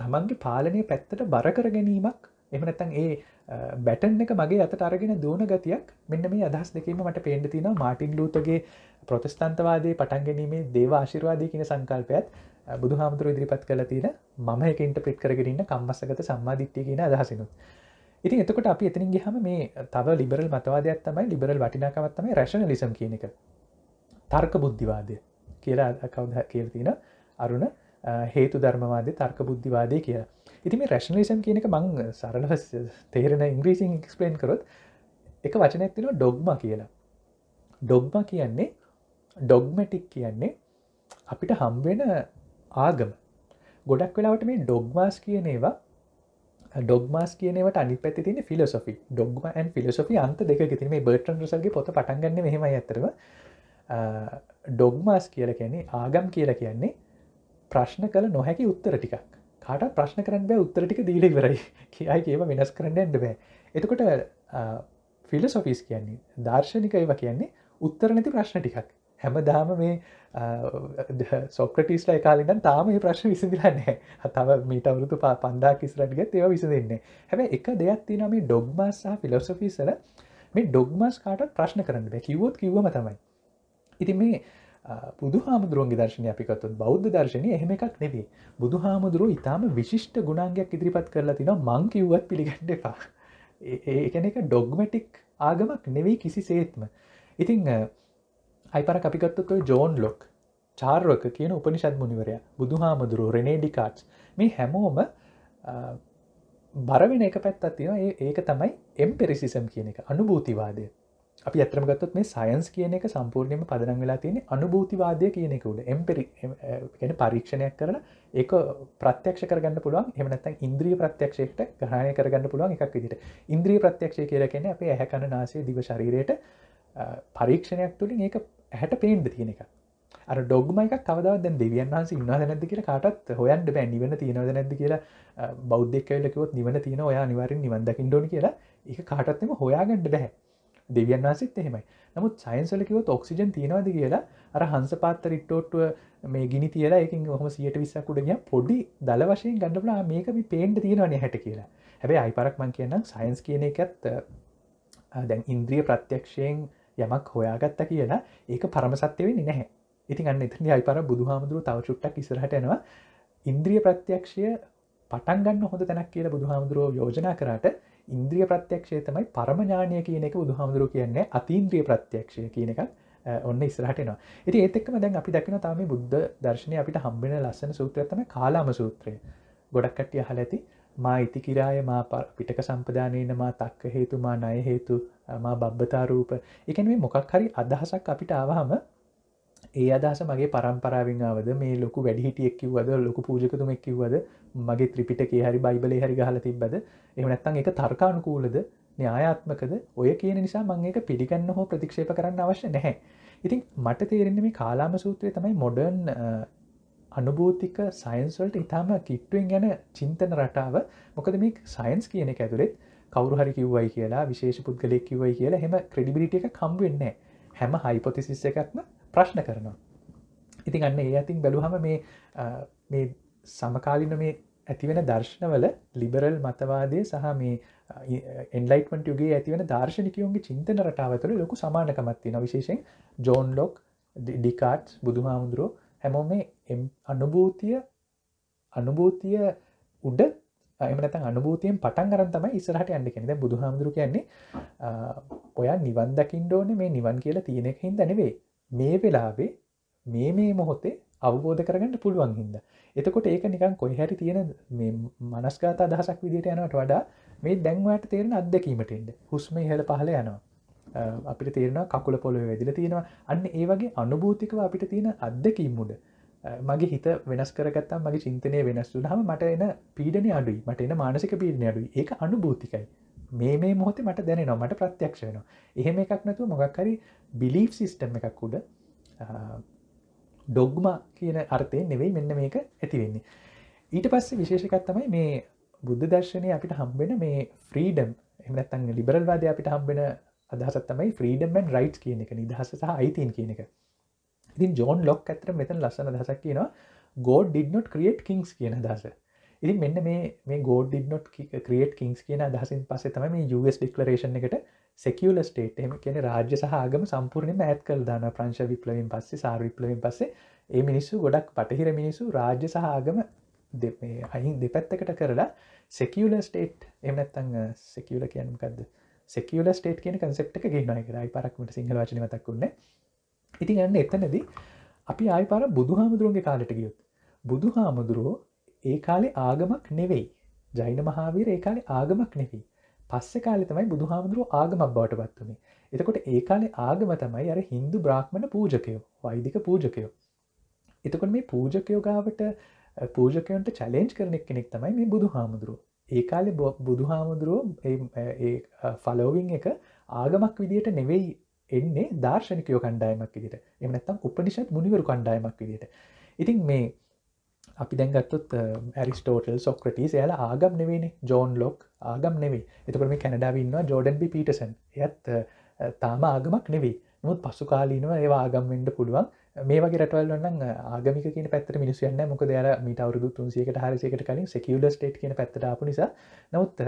තමන්ගේ පාලනය පැත්තට බරකර ගැනීමක් එමනැත්තන් ඒ බැටන් එක මගේ අත අරගෙන දෝන ගතියක් මෙන්න මේ අදහස් දෙකීම මට පේන්ඩ තින මාටින් ලූතගේ ප්‍රොතස්තන්තවාදේ පටන්ගැනීමේ දේවාශිර්වාදී කියන සංකල්පයත් බුදු හාමුදුර ඉදිරිපත් කල තියෙන මම එක ඉන්ටපිට් කරගෙනන්න කම්මසගත සම්මාධිත්්‍යය කියන අදහසනු ඉතින් එතකොට අපි එතනින් ගහම මේ තව ලිබරල් මතවාදයක් තමයි ලිබරල් වටිනාකවත්තම රශන ලිසම් කියනක තර්ක බුද්ධිවාදය කියලා කවද කියල් තියෙන අරුණ හේතු ධර්මවාදය තර්ක බුද්ධිවාදය කියලා ඉතිම රශනලිසම් කියනක මං සරල තේරෙන ඉංග්‍රීසින් ක්ස්පලේන් කරොත් එක වචනයක් තිෙන ඩොග්ම කියලා ඩොග්ම කියන්නේ ඩොග්මටික් කියන්නේ අපිට හම්බෙන ආගම ගොඩක් වෙලාවට මේ ඩොග්මාස් කියනේවා ඩොග්මස් කියනවට අනි පැති තින ෆිලොසොි ඩොග්ම ඇන් ෆිලොසොි අන්ත දෙක තින මේ බර්ටන් රසල්ගේ පොත පටන්ගන්න මෙහෙම ඇතරව ඩොග්මස් කියල කියන්නේ ආගම් කියල කියන්නේ ප්‍රශ්න කළ නොහැකි උත්තර ටිකක් කාට ප්‍රශ්න කරන්න බෑ උත්තර ටික දීලෙ වරයි කියයි කියව වෙනස් කරන්න ඇඩ බෑ එතකොට ෆිලසොෆිස් කියන්නේ දර්ශනිකයිව කියන්නේ උත්තර නැති ප්‍රශ්න ටිකක් හැමදාම මේ සොක්‍රටිස්ල එකකාලදන් තාම මේ ප්‍රශ් විසිදිලන්නේ හතම මීට අවුරුතු පා පන්දා කිසිරටගේ ඒව විසි දෙන්නේ හැබ එක දෙයක් තින මේ ඩොග්මස් සහ ෆිලොසොෆිසල මේ ඩොග්මස් කාට ප්‍රශ්න කරන්න බැ කිවොත් කිවම තමයි ඉති මේ බුදු හාමුදුරුවන්ගේ දර්ශනය අපිකත්තුත් බෞද්ධ දර්ශනය එහෙම එකක් නෙවේ බුදු හාමුදුරුව ඉතාම විශිෂ්ට ගුණන්ගයක් ඉදිරිපත් කරලා තින මං කිව්වත් පිළිගන්න එපා ඒකන එක ඩොග්මටික් ආගමක් නෙවෙයි කිසි සේත්ම ඉතිං අයිපර අපිගත්තක ජෝන් ලොක් චාර්වක කියන උපනිෂත් මුනිවරයා බුදු හාමුදුරු රෙනේඩිකාට්ස් මේ හැමෝම බරවෙන එක පැත් අත්තිවා ඒක තමයි එම් පෙරිසිසම් කියන එක අනුභූතිවාදය අපි ඇත්‍රම ගත්තොත් මේ සයන්ස් කියන එක සම්පූර්ණයම පදනම් වෙලා තියෙන අනුභූතිවාදය කියන එක උඩ එම් පෙරිෙන පරීක්ෂණයක් කරන ඒක ප්‍රත්‍යක්ෂ කරගන්න පුළුවන් එමනත්තන් ඉන්ද්‍රී ප්‍රත්‍යක්ෂයට ග්‍රහණය කරගන්න පුළුවන් එකක් විදිට ඉන්ද්‍රී ප්‍රත්‍යක්ෂය කියර කෙන අපේ ඇහැකණ නාසේ දිව ශරීරයට පරීක්ෂණයක් තුළින් ඒක හැට පේන්ඩ තියෙන එක අර ඩොග්ම එක කවදව දැ දෙවියන් වහන්ස ඉන්නාද නැද කියල කාටත් හොයන්ට බෑ නිවන තියෙනද නැද කියලා බෞද්ධකලකවත් නිවන තියෙන ඔයා නිවාරෙන් නිවන්දකින් ඩොන කියලා එක කාටත්ම හොයාගන්නට බැහැ දෙවියන් වහන්සත් එහෙමයි නමුත් සයින්සලකිවත් ඔක්සිජන් තියෙනවාද කියලා අර හන්ස පාත්තර ඉට්ටෝට්ටුව මේ ගිනි තියලා එකින් හොම සියට විස්සකුඩගිය පොඩි දල වශයෙන් ගඩපලා මේක මේ පේන්ට තියෙනවනේ හැට කියලා හැබැයි අයිපරක් මං කියන්න සයින්ස් කියන එකත් දැන් ඉන්ද්‍රිය ප්‍රත්‍යක්ෂයෙන් යමක් හොයාගත්ත කියන ඒක පරමසත්‍යවෙනි නැහැ ඉතින් අන්න එතන අයිපර බුදුහාමුදුරු තව චුට්ටක් ඉසරහටනවා ඉන්ද්‍රිය ප්‍රත්‍යක්ෂය පටන්ගන්න හොඳ තැනක් කියල බුදුහාමුදුරුව යෝජනා කරට ඉන්ද්‍රිය ප්‍රත්‍යක්ෂය තමයි පරමඥානය කියන එක බුදුහාමුදුරු කියන්නේ අතීන්ද්‍රිය ප්‍රත්‍යක්ෂය කියන එකක් ඔන්න ඉස්රහටනවා ඉති ඒතක්ම දැන් අපි දකින තම බුද්ධ දර්ශනය අපිට හම්බෙන ලස්සන සූත්‍රයක්තම කාලාම සූත්‍රය ගොඩක්කටිය හල ඇති මා ඉති කිරාය මා පිටක සම්පදානයන මා තක්ක හේතු මා නය හේතු මා බබ්බතාරූප එකන මේ මොකක් හරි අදහසක් අපිට ආවාහම ඒ අදහස මගේ පරම්පරාවිාවද මේ ලොකු වැඩිහිටියෙක්කිවද ලොකු පූජකතුමෙක්කිවද මගේ ත්‍රිපිටකේ හරි බයිබලේ හරි ගහල තිබද එමනැත්තන් එක තර්කානුකූලද න්‍යායාත්මකද ඔය කියන නිසා මංඒක පිළිගන්න හෝ ප්‍රතික්ෂේප කරන්න අවශ්‍ය නැහැ ඉතින් මට තේරෙන්නේ මේ කාලාම සූත්‍රය තමයි මොඩර්න් අනුභූතික සයින්ස්වල්ට ඉතාම කිට්ටුවෙන් ගැන චින්තන රටාව මොකද මේ සයින්ස් කියන එක ඇතුළෙත් කවරුහරි කිව්වයි කියලා විශේෂ පුද්ගලෙක් කිවයි කියලා හෙම ක්‍රඩිබිලිට එක කම්වෙන්නේ හැම හයිපොතිසිස් එකක්ම ප්‍රශ්න කරනවා ඉතින් අන්න ඒ ඇතින් බැලුහම මේ මේ සමකාලින මේ ඇතිවෙන දර්ශනවල ලිබරල් මතවාදය සහ මේ එන්ලයිටමට යුගේ ඇතිවන දර්ශනිකයෝන්ගේ චින්තන රටාවතුළ ලොකු සමානකමත්ති නවිශේෂෙන් ජෝන් ලොක් ඩිකාට් බුදුහාමුදුරුව හැමෝම එම් අනුභූතිය අනුභූතිය උඩ එමනත අනුභූතියෙන් පටන් අරන්තම ඉස්රහට ඇන්ඩ කෙනෙද බුදු හාමුදුරු කියන්නේ ඔයා නිවන් දකිින්ඩෝන මේ නිවන් කියලා තියෙනෙකින් දැනවේ මේ වෙලාවේ මේ මේ මොහොතේ අවබෝධ කරගට පුළුවන් හින්ද එතකොට ඒක නිකන් කොයිහැරි තියෙන මේ මනස්ගාත අදහසක් විදිට යනට වඩා මේ දැන්වට තේරෙන අදදකීමටෙන්ට හුස්ම හල පහල යනවා අපිට තේරෙන කකුල පොළො වෙදිල තියෙනවා අන්න ඒ වගේ අනුභූතිකව අපිට තියෙන අදදකීමුඩ මගේ හිත වෙනස් කරගත්තා මගේ චින්තනය වෙනස් වුනහම මට එන පීඩනය අඩුයි මට එන මානසික පීඩනය අඩුයි ඒක අනුභූතිකයි මේ මේ මොහොත මට දැන නොමට ප්‍රත්‍යක්ෂ වෙන එහෙම එකක් නැතු මොගක්හරි බිලී් සිිස්ටම් එකක් උඩ ඩොග්ම කියන අර්ථය නෙවෙයි මෙන්න මේක ඇතිවෙන්නේ ඊට පස්සේ විශේෂකත් තමයි මේ බුද්ධ දර්ශනය අපිට හම්බෙන මේ ෆ්‍රීඩම් එමනත්තන් ලිබරල්වාද අපිට හම්බෙන අදහසත්තමයි ෆ්‍රීඩම්මන් රයිට් කියන එක නිදහස සහ අයිතින් කියන එක ඉතින් ජෝන් ලොක් ඇතර මෙතන් ලස්සන දසක් කියනවා ගෝඩ් ඩිඩ්නොට ක්‍රියට් කිංස් කියන දස ඉතින් මෙන්න මේ මේ ගෝඩ් ඩිඩ්නොට ක්‍රියට් කිංස් කියන අදහසින් පසේ තම මේ යස් ඩික්ලරේෂන් එකට සෙකියවල ස්ටේට් එම කියන රාජ්‍ය සහගම සම්පූර්ණයම ඇත් කල් දාන ප්‍රංශ විප්ලවින් පස්සේ සාර විප්ලවින් පස්සේ ඒ මිනිස්සු ගොඩක් පටහිර මිනිසු රාජ්‍ය සහගම අයින් දෙපැත්තකට කරලා සෙකියවල ස්ටේට් එමනැත්තං සෙකියවල කියනකද සෙකියවල ස්ටේට් කියන කන්සෙප්ට ගෙනනයකරයි පරක්මට සිංහල වචනමතක්කුන්නේ ඉති ගන්න එතනද අපි ආයිපාර බුදු හාමුදුරුවන්ගේ කාලට ගියොත් බුදු හාමුදුරුවෝ ඒ කාලේ ආගමක් නෙවෙයි ජෛන මහාවීර ඒ කාලේ ආගමක් නෙවෙයි පස්ස කාලෙ තමයි බුදු හාමුදුරුව ආගමක් බවට පත්වනේ එතකොට ඒ කාලේ ආගම තමයි අර හින්දු බ්‍රාහ්මණ පූජකයෝ වෛදික පූජකයෝ එතකොට මේ පූජකයෝ ගාවට පූජකයන්ට චලෙන්ජ් කරනෙක් කෙනෙක් තමයි මේ බුදු හාමුදුරුව ඒ කාලෙ බුදු හාමුදුරුව ෆලෝවිං එක ආගමක් විදියට නෙවෙයි එන්නේ දර්ශනිකයෝ කණ්ඩායමක් විදිට එමනත්තම් උපනිෂත් මුනිවරු කණ්ඩායමක් විදිට ඉතින් මේ අපි දැන්ගත්තුත් ඇරිස්ටෝටල් සොක්‍රටී යාල ආගම් නෙවෙනි ජෝන් ලොක් ආගම් නෙවේ එතකරම කැනඩාවන්නවා ජෝඩන් පිටසන් එයත් තාම ආගමක් නෙවේ මුත් පසු කාලීනව ඒවා ආගම්ෙන්ට පුළුවන් මේ වගේ රටවල්න්න ආගමික කියන පැත්තර මිනිස්සයන්න මොක දර මට අවරුදු තුන්සේකට හරිසකට කලින් සෙකියුල ටේට් කියන පැත්තටාපු නිසා නවත්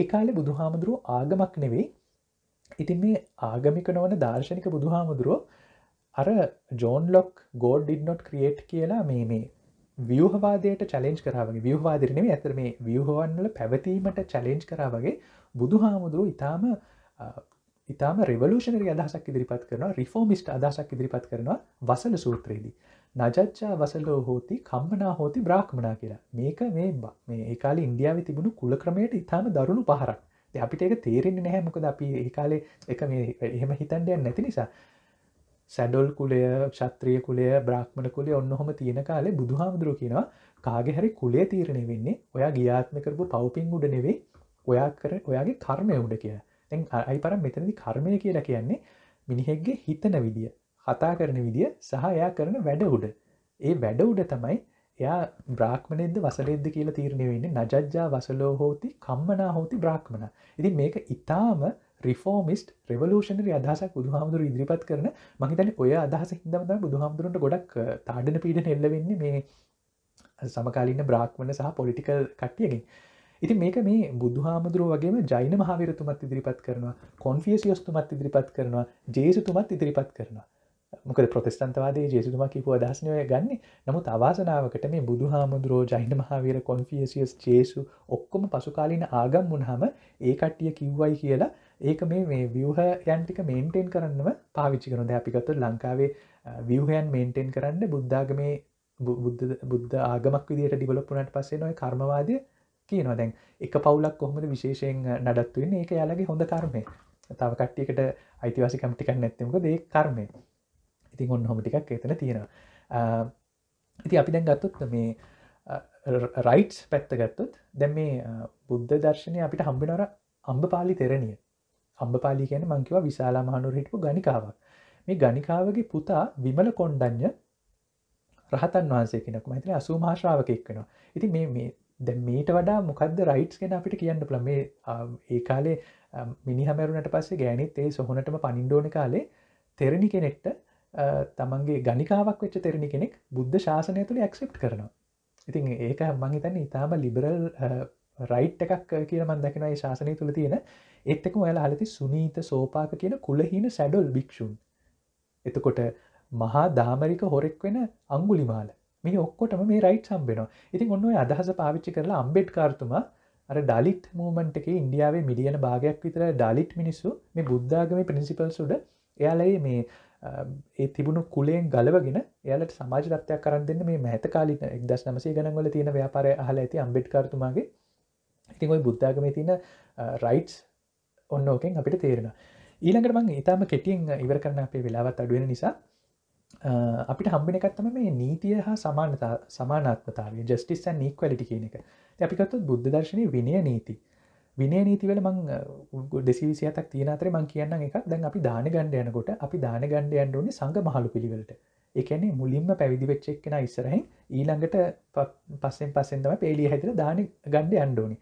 ඒ කාලෙ බුදුහාමුදුරුව ආගමක් නෙවෙයි ඉති මේ ආගමික නොවන දර්ශනික බුදුහාමුදුරුව අර John Locke God did not create කියලා මේ මේ වියහවාදයට චලෙන්ජ් කරාවගේ වියහවාදිරනේ ඇතර මේ වියහවන්නල පැවතීමට චලෙන්ජ් කරාවගේ බුදුහාමුදුරුව ඉතාම ඉතාම රෙවලෂනක අදහසක් ඉදිරිපත් කරන රිෆෝමිස්ට අදශක් ඉදිරිපත් කරනවා වසල සූත්‍රයේදී. නජච්චා වසලෝ හෝති කම්මනා හෝති බ්‍රාක්්මනා කියලා මේක මේ ඒකාල ඉන්දියාව තිබුණු කුල ක්‍රමයට ඉතාම දරුණු පහරක්. අපිට එක තේරෙන්නේ නැහැ මොකද අපි ඒ කාලේ එක මේ එහෙම හිතන්ඩයන් නැති නිසා සැඩොල් කුලය ශත්‍රිය කුලය බ්‍රාහ්මණ කුලේ ඔන්න හොම තියෙන කාලේ බුදුහාමුදුරුව කියනවා කාගෙ හරි කුලේ තීරණය වෙන්නේ ඔයා ගියාත්ම කරපු පවපින් උඩ නෙවෙයි ඔයා කර ඔයාගේ කර්මය උඩ කිය තැන් අයි පරම් මෙතනදි කර්මය කියලා කියන්නේ මිනිහෙක්ගේ හිතන විදිිය කතා කරන විදිිය සහ එයා කරන වැඩ උඩ ඒ වැඩ උඩ තමයි එයා බ්‍රාහ්මණයද වසලෙද්ද කියලා තීරණය වෙන්නේ නජජ්ජා වසලෝ හෝති කම්මනා හෝති බ්‍රාහ්මණ ඉතින් මේක ඉතාම රිෆෝමිස්ට රෙවලූෂණරි අදහසක් බුදුහාමුදුරු ඉදිරිපත් කරන මහිතන ඔය අදහස හිදමත බුදුහාමුදුරන්ට ගොඩක් තාඩන පීඩන එල්ලවෙන්නේ මේ සමකාලන්න බ්‍රාහ්මණ සහ පොලිටිකල් කට්ටියකින් ඉති මේක මේ බුදුහාමුදුරුව වගේම ජෛන මහාවිරතුමත් ඉදිරිපත් කරනවා කොන්ෆියසිියස්තුමත් ඉදිරිපත් කරනවා ජේසතුමත් ඉදිරිපත් කරනවා මොකද ප්‍රතිස්තන්තවාදේ ජේසුතුමා කිපු අදහස්නය ගන්න නමුත් අවාසනාවකට මේ බුදු හාමුදුරෝ ජෛන මහාවීර කොන්ෆියසිියස් ජේසු ඔක්කොම පසුකාලීන ආගම් වුණහම ඒ කට්ටිය කිව්වයි කියලා ඒක මේ මේ වියහයන්ටික මේන්ටෙන් කරන්නම පාවිච්චි කරන දැපිකත ලංකාවේ වියහයන් මේන්ටෙන් කරන්න බුද්ධාගමේ බුද්ධ ආගමක් විදිට ඩිවලොප්පුනට පස්සේ නොය කර්මවාදය කියනවා දැන් එක පවුලක් කොහොමද විශේෂයෙන් නඩත්තුවෙන් ඒක යාලගේ හොඳ කර්මය තව කට්ටියකට අයිතිවාසිකම්ටිකන්න නැත්තමක දේ කර්මය ඉතින් ඔන්න හොමටික් එතන තියෙනවා ඉති අපි දැන් ගත්තුත් මේ රයිට්ස් පැත්ත ගත්තුත් දැම් මේ බුද්ධ දර්ශනය අපිට හම්බෙනවර අම්බපාලි තෙරණිය අම්බපාලි කියන මංකිව විශාලා මහනුර හිටපු ගනිකාවක් මේ ගනිකාවගේ පුතා විමල කොණ්ඩඥ රහතන් වහන්සේ කෙනක මහිතන අසූ මහාශ්‍රාවකෙක් වෙනවා ඉති මේ දැ මීට වඩා මොකක්ද රයිට්ස් ගෙන අපිට කියන්න පල මේ ඒ කාලේ මිනිහමැරුණට පස්සේ ගෑනිත් ඒ සොහොනටම පනිින්ඩෝන කාලේ තෙරණි කෙනෙක්ට තමන්ගේ ගනිකාවක් වෙච්ච තෙරණි කෙනෙක් බුද්ධ ශාසනය තුළ ඇක්සෙප් කරනවා ඉතින් ඒක මං හිතන්න ඉතාම ලිබරල් රයිට් එකක් කියල මන්දකිනයි ශාසනය තුළ තියෙන එත්තක ඔයාලා හලති සුනීත සෝපාක කියන කුලහින සැඩොල් භික්‍ෂූන් එතකොට මහා දාමරික හොරෙක් වෙන අංගුලිමාල මේ ඔක්කොටම මේ රයිට් සම්බෙනවා ඉතින් ඔන්න අදහස පාවිච්චි කරලා අම්බෙට් කාර්තුමා අර ඩලිට් මූමන්ට් එක ඉන්ඩියාවේ මිලියන භාගයක් විතර ඩලිට් මිනිස්සු මේ බුද්ධාගම පිනිසිපල් සුඩ එයාලයි මේ ඒ තිබුණු කුලයෙන් ගලවගෙන එයාලට සමාජ තත්ත්වයක් කරන් දෙන්න මේ මහත කාලින එක්දස් නමසේ ගණන්වල තියෙන ව්‍යාපාරය අහලා ඇති අම්බෙඩ්කාර්තුමාගේ ඉතින් ඔයි බුද්ධාගම තියෙන රයිට්ස් ඔන්න ඕකෙන් අපිට තේරෙන ඊළඟට මං ඉතාම කෙටියෙන් ඉවර කරන අපේ වෙලාවත් අඩුවෙන නිසා අපිට හම්බෙන එකත්තම මේ නීතිය හා සමානතා සමානත්මතාව ජස්ටිස් නීක්වලටි කියන එක අපිකත්තු බුද්ධ දර්ශනය විනය නීති විනේ නීතිවල මං දෙසිසිතක් තියනතර මං කියන්න එකක් දැන් අපි දාන ගණ්ඩ යනකොට අපි දාන ගණ්ඩ යන්ඩුවනි සංග මහලු පිළිවෙලට එකනේ මුලින්ම පැවිදි වෙච්චෙක්ෙන ඉස්සරහි ඊළඟට පස්සෙන් පස්සෙන්දම පේලිය හැතර දාන ගණ්ඩ අන්ඩෝනි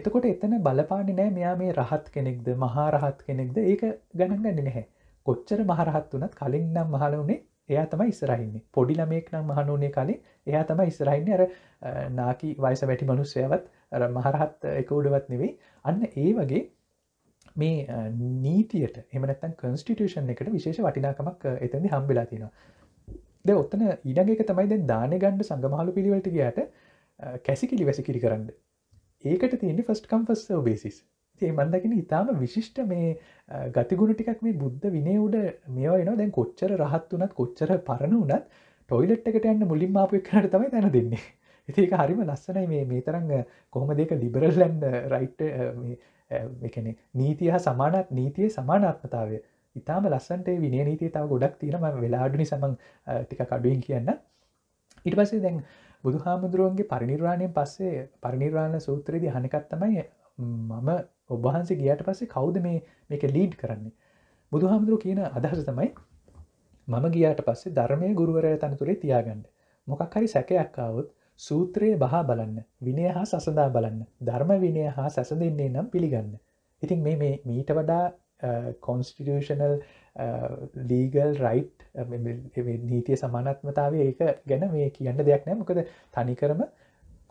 එතකොට එතන බලපානි නෑ මෙයා මේ රහත් කෙනෙක්ද මහා රහත් කෙනෙක්ද ඒක ගණන්ගන්න නැහැ කොච්චර මහරහත් වනත් කලින් නම් මහලවුනේ එයා තම ඉස්රහින්නේ පොඩි ළමෙක් නම් මහනුනේ කලින් එයා තම ඉස්රහින්න අර නාකි වයිස වැටි මනුස්සයවත් ඇර මහරහත් එක උඩවත් නෙවෙයි අන්න ඒ වගේ මේ නීතියට එමනත්තන් කන්ස්ටිටියෂන් එකට විශේෂ වටිනාකමක් එතැදි හම්බිලා තියෙනවා ද ඔත්තන ඉඩගේක තමයි දැ දාන ගණ්ඩ සංගමහලු පිළිවලට ගයාට කැසිකිලි වැසිකිරි කරන්න ඒකට තියෙන්නේ ෆස්ට කම්ෆස් බේසිස් ඒ මන්දකින ඉතාම විශිෂ්ට මේ ගතිගුණ ටිකක් මේ බුද්ධ විනයවඩ මේවා එනවා දැන් කොච්චර රහත් වනත් කොච්චර පරණ වනත් ටොයිලට්කට යන්න මුලින් මාපය කරට තමයි තැන දෙන්නේ ඒක හරිම ලස්සනයි මේ මේ තරංග කොහොම දෙක ලිබරල්ලන්ඩ රයිට් එකනෙ නීතිය සමානත් නීතිය සමානත්මතාවය ඉතාම ලස්සන්ට විනය නීතිය තාව ගොඩක් තිනම වෙලාඩුනි සමන් ටික කඩුවෙන් කියන්න ඉට පසේ දැන් බුදු හාමුදුරුවන්ගේ පරිනිර්වාණයෙන් පස්සේ පරිනිර්වාණ සූත්‍රයේදී හනකත්තමයි මම ඔබහන්සේ ගියට පස්සේ කවුද මේ මේක ලීඩ් කරන්නේ බුදු හාමුදුරුව කියන අදහස තමයි මම ගියාට පස්සේ ධර්මය ගුරුවරය තනතුරේ තියාගන්න මොකක් හරි සැකයක්කාවොත් සූත්‍රයේ බහා බලන්න විනය හා සසඳා බලන්න ධර්ම විනය හා සැසඳන්නේ නම් පිළිගන්න. ඉතින් මේ මේ මීට වඩා කොන්ස්ටිටියෂනල් ලීගල් රයිට් නීතිය සමානත්මතාව ඒක ගැන මේ කියන්න දෙයක් නෑ මොකද තනිකරම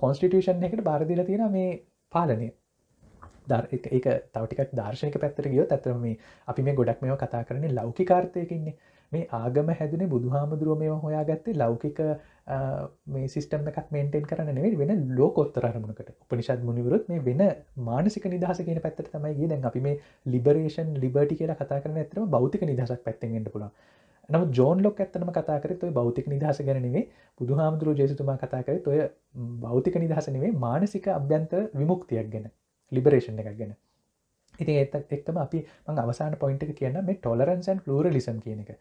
කොන්ස්ටිටියෂන් එකට බාරදිල තියෙන මේ පාලනය දර්ක තවටික් දර්ශයක පැත්තර ගියෝ ඇතරම මේ අපි මේ ගොඩක් මෙෝ කතා කරන ලෞකිකාර්ථයකින්නේ මේ ආගම හැදන බුදුහාමුදුරුව මේ හොයා ගත්තේ ලෞකික මේ සිිටම එකක් මේටෙන් කරන නෙවේ වෙන ලෝකොත්තර අරමුණකට උපනිෂත් මුනිවරුත් මේ වෙන මානසික නිදහස කියන පැත්තර තමයිගේ දැන් අපි මේ ලිබරේෂන් ලිබටි කියලා කතා කරන ඇතරම බෞතික නිදහසක් පැත්තෙන්ට පුළා නම ජෝන් ලොක් ඇත්තනම කතාකරත් ඔය බෞතික නිදහස ගැනවේ බුදුහාමුදුරු ජේසතුමා කතාකරත් ඔය බෞතික නිදහසනවේ මානසික අභ්‍යන්ත විමුක්තියක් ගැන ලිබරේෂන් එකක් ගැන ඉති එත් එක්තම අපි මං අවසාන පොයින්ට කියන්න මේ ටොලරන්සන් ලූර ලිසම් කියන එක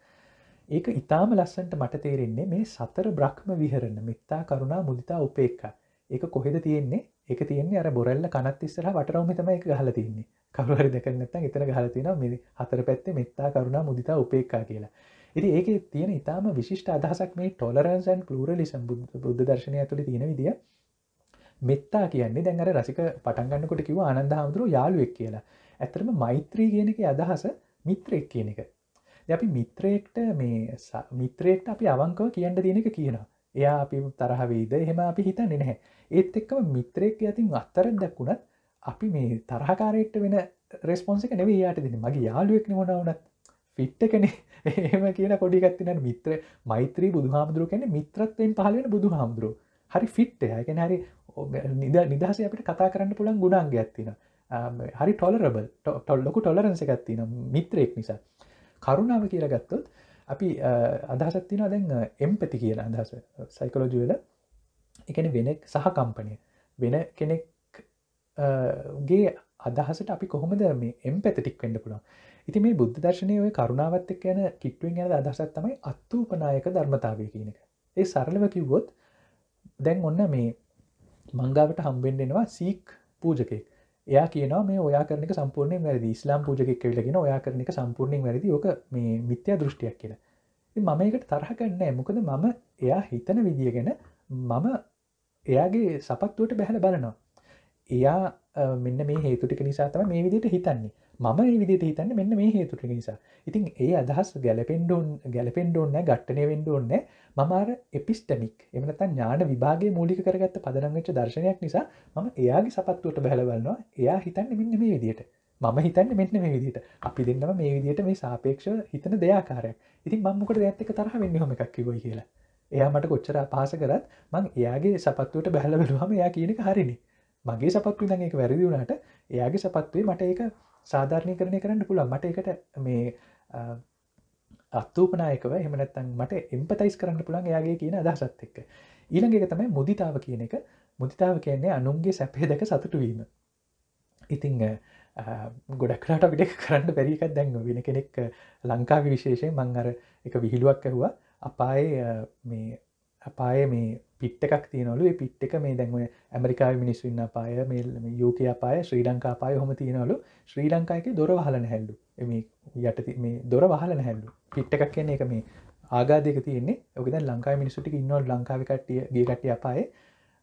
ඒක ඉතාම ලස්සන්ට මට තේරෙන්නේ මේ සතර බ්‍රහ්ම විහරන්න මෙත්තා කරුණා මුදිතා උපේක්කා ඒක කොහෙද තියෙන්නේ එක තියන්නේ අර බොරල්ල කනත් ඉස්සර වටරවමතම එක හල තින්නේ කවරහරි දෙකනත්තන් එතන හලතින මේ හතර පැත්තේ මෙත්තා කරුණා මුදිතා උපේක්කා කියලා ඉති ඒක තියෙන ඉතාම විශිෂ්ට අදහසක් මේ ටොලරන්සන් පලරලිසම් බුද්ධ දර්ශනය ඇතුළි තියෙන විදිිය මෙත්තා කියන්නේ දැන් අර රසික පටන්ගන්නකොට කිව ආනන්ද හාමුදුරු යාළුවෙක් කියලා ඇතරම මෛත්‍රී කියනක අදහස මිත්‍රෙක් කියන එක අපි මිත්‍රයෙක්ට මේ මිත්‍රයෙක්ට අපි අවංකව කියන්න තියෙන එක කියනවා එයා අපි තරහවේද එහෙම අපි හිතන්න නැහැ ඒත් එක්කම මිත්‍රයෙක් ඇතින් අත්තරක් දක්ුණත් අපි මේ තරහකාරයට වෙන රෙස්පොන්සික නෙව යාට දෙන මගේ යාලුවෙක් නිවනවනත් ෆිට්ට කනේ එහෙම කියන පොඩිගත්තින මිත්‍ර මෛත්‍රී බුදු හාමුදුරුව කැන මිත්‍රත්වයෙන් පහලෙන බුදු හාමුදුරුව හරි ෆිට්ට යකැන හරි නිද නිදහස අපට කතා කරන්න පුළන් ගුණාන්ගයක් තින හරි ටොලරබ ටොල්ලොකු ටොලරන්ස එකත්තින මිත්‍රයෙක් නිසා කරුණාව කියලා ගත්තොත් අපි අදහසක් තින දැන් එම්පැති කියන අදහස සයිකලෝජවල එකන වෙන සහකම්පනය වෙන කෙනෙක් ගේ අදහසට අපි කොහොමද මේ එම් පැතිටික් වෙන්න පුළුවන් ඉති මේ බුද්ධ දර්ශනය ඔය කරුණාවත් එක් යන කිට්ටුවෙන් යන අදහසත් තමයි අත්තූපනායක ධර්මතාවය කියන එක ඒ සරලව කිව්වොත් දැන් ඔන්න මේ මංගාවට හම්බෙන්ඩෙනවා සීක් පූජකෙක් එයා කියන මේ ඔයා කරන සම්පූර්ණය වැරදි ස්ලාම් පූජකක් කෙල්ලගෙන ඔයා කරන එක සම්පූර්ණයෙන් වැරදි ඕක මේ මිත්‍යා දෘෂ්ටියක් කියලා මම එකට තරහ කරන්නෑ මොකද මම එයා හිතන විදිියගෙන මම එයාගේ සපත්තුවට බැහැල බලනවා එයා මෙන්න මේ හේතුටික නිසා තම මේ විදියට හිතන්නේ මම විදිට හිතන්න මෙන්න මේ හේතුට නිසා ඉතින් ඒ අදහස් ගැලපෙන්ඩෝන් ගැලපෙන්ඩෝන්න ගට්ටනය වෙන්ඩෝන්න මමාර එපිස්ටමික් එමනත ඥාන විභාගේ මූලික කරගත්ත පදරංගච්ච දර්ශනයක් නිසා මම එයාගේ සපත්තුවට බැලවන්නවා එයා හිතන්න මෙන්න මේ විදියට මම හිතන්න මෙන්න මේ විදිට අපි දෙන්නම මේ විදියට මේ සාපේක්ෂ හිතන දෙයාකාරයක් ඉතින් මංමකට ඇත්තක තරහ වෙන්න හොම එකක්කිවයි කියලා එයා මට කොච්චර පාස කරත් මං එයාගේ සපත්තුවට බැහලවලුවම එයා කියනක හරිනි මගේ සපත්තු දඟක වැරදි වුණට එයාගේ සපත්වේ මට ඒක සාධාරණය කරණය කරන්න පුළුව මට එකට මේ අත්තූපනායකව හෙමනැත්තන් මට එම්පතයිස් කරන්න පුළන් යාගේ කියන අදහසත් එක්ක ඊළඟක තමයි මුදිතාව කියන එක මුදිතාව කියන්නේ අනුන්ගේ සැපේ දැක සතුටුවීම ඉතිං ගොඩක්ලාට අපිට කරන්න බැරිකක් දැන් වෙන කෙනෙක් ලංකාව විශේෂය මං අර එක විහිළුවක් ඇහවා අපාය මේ අපාය මේ පිට් එකක් තියනොලු පිට් එක මේ දැන්ව ඇමරිකා මිනිස්සු ඉන්න පාය මේ යෝකයා පාය ශ්‍රී ලංකා පාය හොම තියනොලු ශ්‍රී ලංකායක දොර වහලන හැල්ලු මේ යටති මේ දොර වහලන හැල්ලු පිට් එකක් කියන්නේ එක මේ ආගාදක තියන්නේ ඔකද ලංකා මිනිස්සුටි ඉන්නො ලංකාවකටිය ගේකටිය අපායේ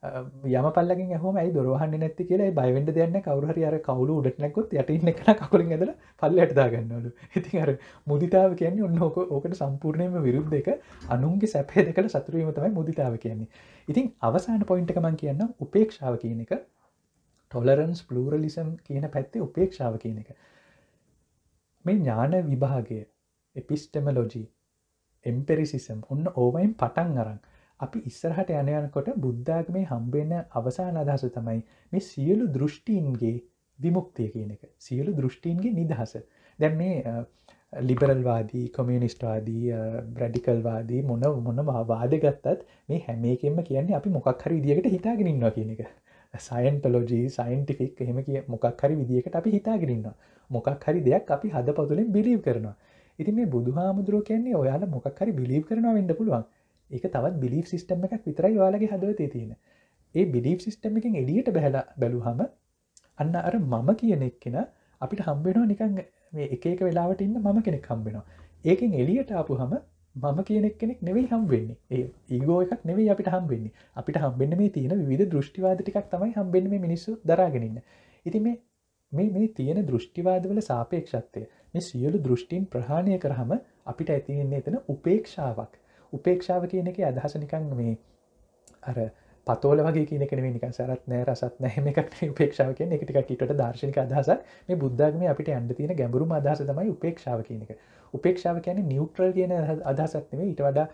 යම පල්ලගින් හම ඇයි දොරහන්න නැති කියලා බයිවෙන්ඩ දෙයන්න කවරුහරි අර කවුලු ඩටනකුත් යටන්න කන කකුලින් ඇදල පල්ල ඇටදාගන්නවලු ඉතින් අර මුදිතාව කියන්නේ ඔන්න ඕක ඕකට සම්පූර්ණයම විරුද්ධ දෙක අනුන්ගේ සැපේ දෙකට සතුරීම තමයි මුදිතාව කියන්නේ ඉතින් අවසාන පොයින්ටකමන් කියන්න උපේක්ෂාව කියන එක ටොලරන්ස් පලූරලිසම් කියන පැත්තේ උපේක්ෂාව කියන එක මේ ඥාන විභාගය එපිස්ටම ලෝජී එම්පෙරිසිසම් ඔන්න ඕවයින් පටන් අරං අපි ඉස්සරහට යන යනකොට බුද්ධාගමේ හම්බෙන අවසාන අදහස තමයි මේ සියලු දෘෂ්ටීන්ගේ විමුක්තිය කියන එක සියලු දෘෂ්ටීන්ගේ නිදහස දැන් මේ ලිබරල්වාදී කොමියනිස්ටවාදී බ්‍රඩිකල්වාදී මොන මොන වාද ගත්තත් මේ හැමේකෙන්ම කියන්නේ අපි මොකක් හරි විදිකට හිතාගෙනන්නවා කියන එක සයින්ටලෝජී සයින්ටිෆික් එහෙම කිය මොකක් හරි විදිකට අපි හිතාගෙනන්නවා මොකක් හරි දෙයක් අපි හද පතුලෙන් බිලීව් කරනවා ඉතින් මේ බුදු හාමුදුරුව කියන්නේ ඔයාලා මොකක් හරි බිලීව් කරනවා වෙන්න පුළුවන් එක තවත් බිලිප් සිිටම් එකක් විතරයි යාලගේ හදවතේ තියෙන ඒ බිලිප් සිිටම් එකින් එඩියට බැහල බැලුහම අන්න අර මම කියන එක්කෙන අපිට හම්බෙනෝ නිකන් මේ එකක වෙලාවට ඉන්න මම කෙනෙක් හම්බෙනවා ඒකෙන් එලියට ආපු හම මම කියනෙක් කෙනෙක් නෙවෙයි හම් වෙන්නේ ඒ ඒගෝ එකක් නෙවෙයි අපිට හම් වෙන්නේ අපිට හම්බෙන්න මේ තියෙන විධ දෘෂ්ටිවාද ටිකක් තමයි හම්බෙන් මේ මිනිස්සු දරාගෙනන්න ඉති මේ මේ මේ තියෙන දෘෂ්ටිවාදවල සාපේක්ෂත්වය මේ සියලු දෘෂ්ටීන් ප්‍රහාණය කරහම අපිට ඇතිවෙන්නේ එතන උපේක්ෂාවක් උපේක්ෂාව කියන එක අදහස නිකං මේ අර පතෝල වගේ කියන කෙනෙ නික සරත් නෑ රසත් නෑම එකක් උපේක්ෂාව කිය එකටික කට දර්ශනික අදහස මේ බුද්ධගම අපිට අන්ඩ තියෙන ගැඹරු අදහස තමයි උපේක්ෂාව කියන එක උපේක්ෂාව කියන නිියුට්‍රල් කියන අදහසත්නේ ඊට වඩා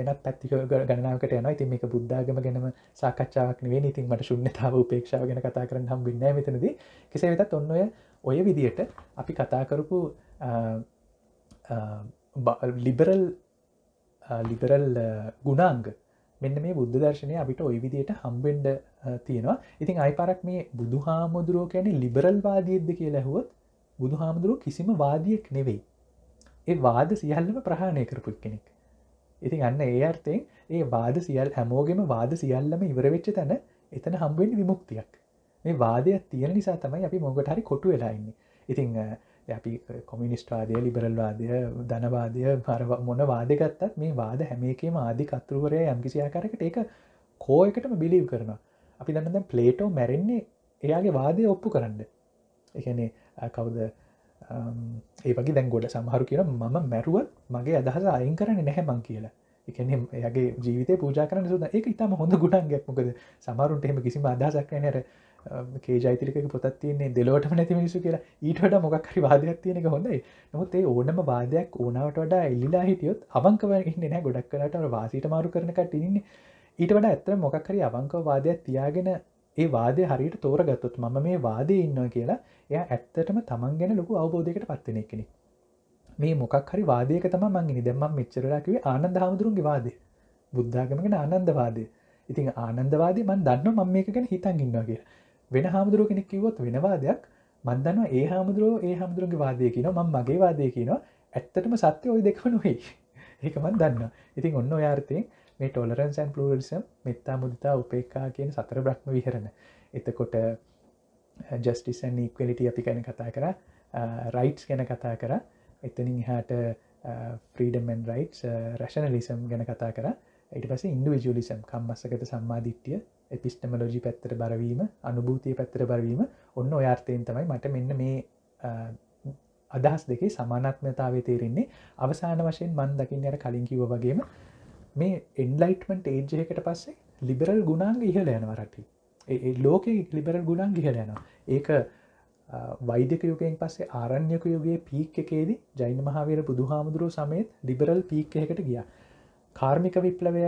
වෙනත් පැත්තික ගණනාවට යන ඉතින් මේක බුද්ධාගම ගැනම සාකච්ඡාවක් නේ ඉතින් මට ශුන්්‍යතාව උපේක්ෂාව ගැන කතා කරන්න හම් බින්න මෙතනද කෙසේ වෙතත් ඔන්නඔය ඔය විදියට අපි කතා කරපු ලිබරල් ලිබරල් ගුණාංග මෙන්න මේ බුද්ධ දර්ශනය අපිට ඔය විදියට හම්බෙන්ඩ තියෙනවා ඉතින් අයිපරක් මේ බුදු හාමුදුරුව කැන ලිබරල් වාදයද්ද කියලා හුවත් බුදු හාමුදුරුව කිසිම වාදියෙක් නෙවෙයි ඒ වාද සියල්ලම ප්‍රහාණය කරපුත් කෙනෙක් ඉතින් අන්න ඒ අර්තයෙන් ඒ වාද සියල් හැමෝගෙම වාද සියල්ලම ඉවරවෙච්ච තැන එතන හම්බෙන් විමුක්තියක් මේ වාදයක් තියෙන නිසා තමයි අපි මොගට හරි කොටු වෙලාඉන්න ඉතිං අපි කොමිනිස්ට්වාදය ලිබරල්වාදය ධනවාදය පර මොන වාදගත්තත් මේ වාද හැමේකේ ආදි කතුරුවරය යම්කිසියාකාරකට ඒක කෝ එකටම බිලිව් කරන අපි දන්නද පලේටෝ මැරෙන්නේ එයාගේ වාදය ඔප්පු කරන්න එකනේ කවුද ඒවගේ දැන් ගොඩ සමහරු කියන මම මැරුවත් මගේ අදහස අයින් කරන නැහැ මං කියලා එකන යගේ ජීවිත පූජා කරන සුද ඒ ඉතාම හොඳ ගුටන් ගැක්මකද සමරුන්ට එහෙම කිසිම අදහසක් නෑර කේජයිතිලික පොත්තින්නේ දෙලෝටම නැති මිනිසු කියලා ඊටට මොක්හරි වාදයක් තියෙනක හොඳයි නොත් ඒ ඕනම වාදයක් ඕනාවට වඩා එල්ලිලා හිටියොත් අවංකවන්න නෑ ගොඩක් කලට වාසිට මාරු කරනකට ඉන්නේ ඊට වඩ ඇත්තර මොකක්හරි අවංකවාදයක් තියාගෙන ඒ වාදය හරියට තෝර ගත්තොත් මම මේ වාදය ඉන්නවා කියලා එය ඇත්තටම තමන් ගැන ලොකු අවබෝධයකට පත්වන එකෙනෙ මේ මොකක්හරි වාදයක තම මංගනි දෙම්ම මෙච්චරලාකිවේ ආනන්ද හාමුදුරුන්ගේ වාදය බුද්ධාගමගෙන ආනන්දවාදය ඉතින් ආනන්දවාදී මන් දන්න මම මේක ගැන හිතන් ඉන්නවා කියලා වෙන හාමුදුරුව කෙනෙක් කිවොත් වෙනවාදයක් මන්දන්න ඒ හාමුදුරුව ඒ හාමුදුරුවගේ වාදය කියන ම මගේ වාදය කියන ඇත්තටම සත්‍ය ඔය දෙකනුයි ඒකමන් දන්න ඉතින් ඔන්න යාර්තයෙන් මේ ටොලරන්සන් පලරිසම් මෙත්තා මුදතා උපේකා කියන සතර බ්‍රහ්ම විහරණ එතකොට ජස්ටිසන් ඉක්වලිට අපි ගැන කතා කර රයිට්ස් ගැන කතා කර එතනින් හාට ෆ්‍රීඩමන් රයිට්ස් රැෂනලිසම් ගැන කතා කර ඉට පස ඉන්ඩවිජලිසම් කම්මස්සකත සම්මාධිට්්‍යිය එපිස්ටමලෝජි පැත්තර බරවීම අනුභූතිය පැත්තර බරවීම ඔන්න ඔයාර්ථයෙන් තමයි මට මෙන්න මේ අදහස් දෙකේ සමානක්නතාවේ තේරෙන්නේ අවසාන වශයෙන් මන් දකිින් යට කලින් කිව වගේම මේ එන්ලයිටමට ඒජයකට පස්සේ ලිබරල් ගුණාන් ඉහල යනවරට ලෝක ලිබරල් ගුණන් ගිහල යනවා ඒක වෛදක යුගයෙන් පස්සේ ආරණ්‍යක යුගේ පීක් එකේදී ජෛන මහාවර බුදුහාමුදුරුව සමයත් ලිබරල් පීක් එකට ගියා කාර්මික විප්ලවය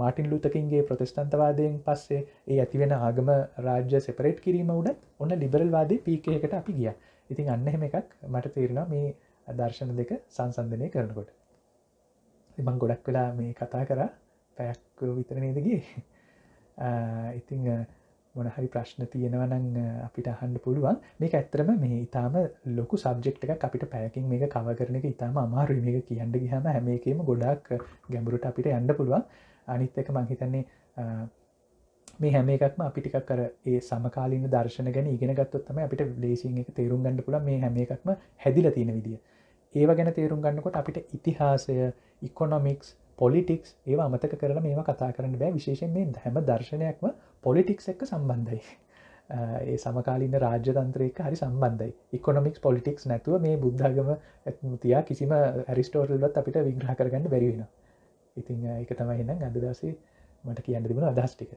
මාටින් ලුතකින්ගේ ප්‍රතිස්ථන්තවාදයෙන් පස්සේ ඒ ඇතිවෙන ආගම රාජ්‍ය සෙපරේට් කිරීම උඩත් ඔන්න ලිබරල්වාදී පීකයකට අපි ගිය ඉතින් අන්න එහෙම එකක් මට තේරෙන මේ දර්ශන දෙක සංසන්ධනය කරනකොට තිබං ගොඩක් වෙලා මේ කතා කර පැයක් විතරනේදගේ ඉතිං මොනහරි ප්‍රශ්න තියෙනවනං අපිට අහන්ඩ පුළුවන් මේක ඇත්තරම මේ ඉතාම ලොකු සබ්ෙක්් එක අපිට පැකින් මේ කව කරන එක ඉතාම අමාරු මේක කියන්න ගහම හැම එකම ගොඩක් ගැඹුරුට අපිට යන්න පුළුවන් අනිත් එක මංහිතන්නේ මේ හැම එකක්ම අපිටික කර ඒ සමකාලින් දර්ශන ගැන ඉගෙන ගත්තොත්තම අපිට ලේසින් එක තේරුම් ගන්න පුළ මේ හැම එකක්ම හැදිල තියෙන විදිිය ඒව ගැන තේරුම් ගන්නකොට අපිට ඉතිහාසය ඉකොනොමික්ස් පොලිටික්ස් ඒ අමතක කරලා මේම කතා කරන්න බෑ විශේෂෙන් මේ හැම දර්ශනයක්ම පොලිටික්ස් එක්ක සම්බන්ධයි ඒ සමකාලන්න රාජ්‍යතන්ත්‍රයක හරි සම්බන්ධයි ඉකොනොමික්ස් පොලිටික්ස් නැතුව මේ බුද්ධගම ඇත්මතියා කිසිම ඇරිස්ටෝරල්ලත් අපිට විග්‍රහ කරගන්න බැරිවෙන ඉතිං එක තමයි එන්න අදදාසේ මට කියන්න තිබුණ අදස්ටික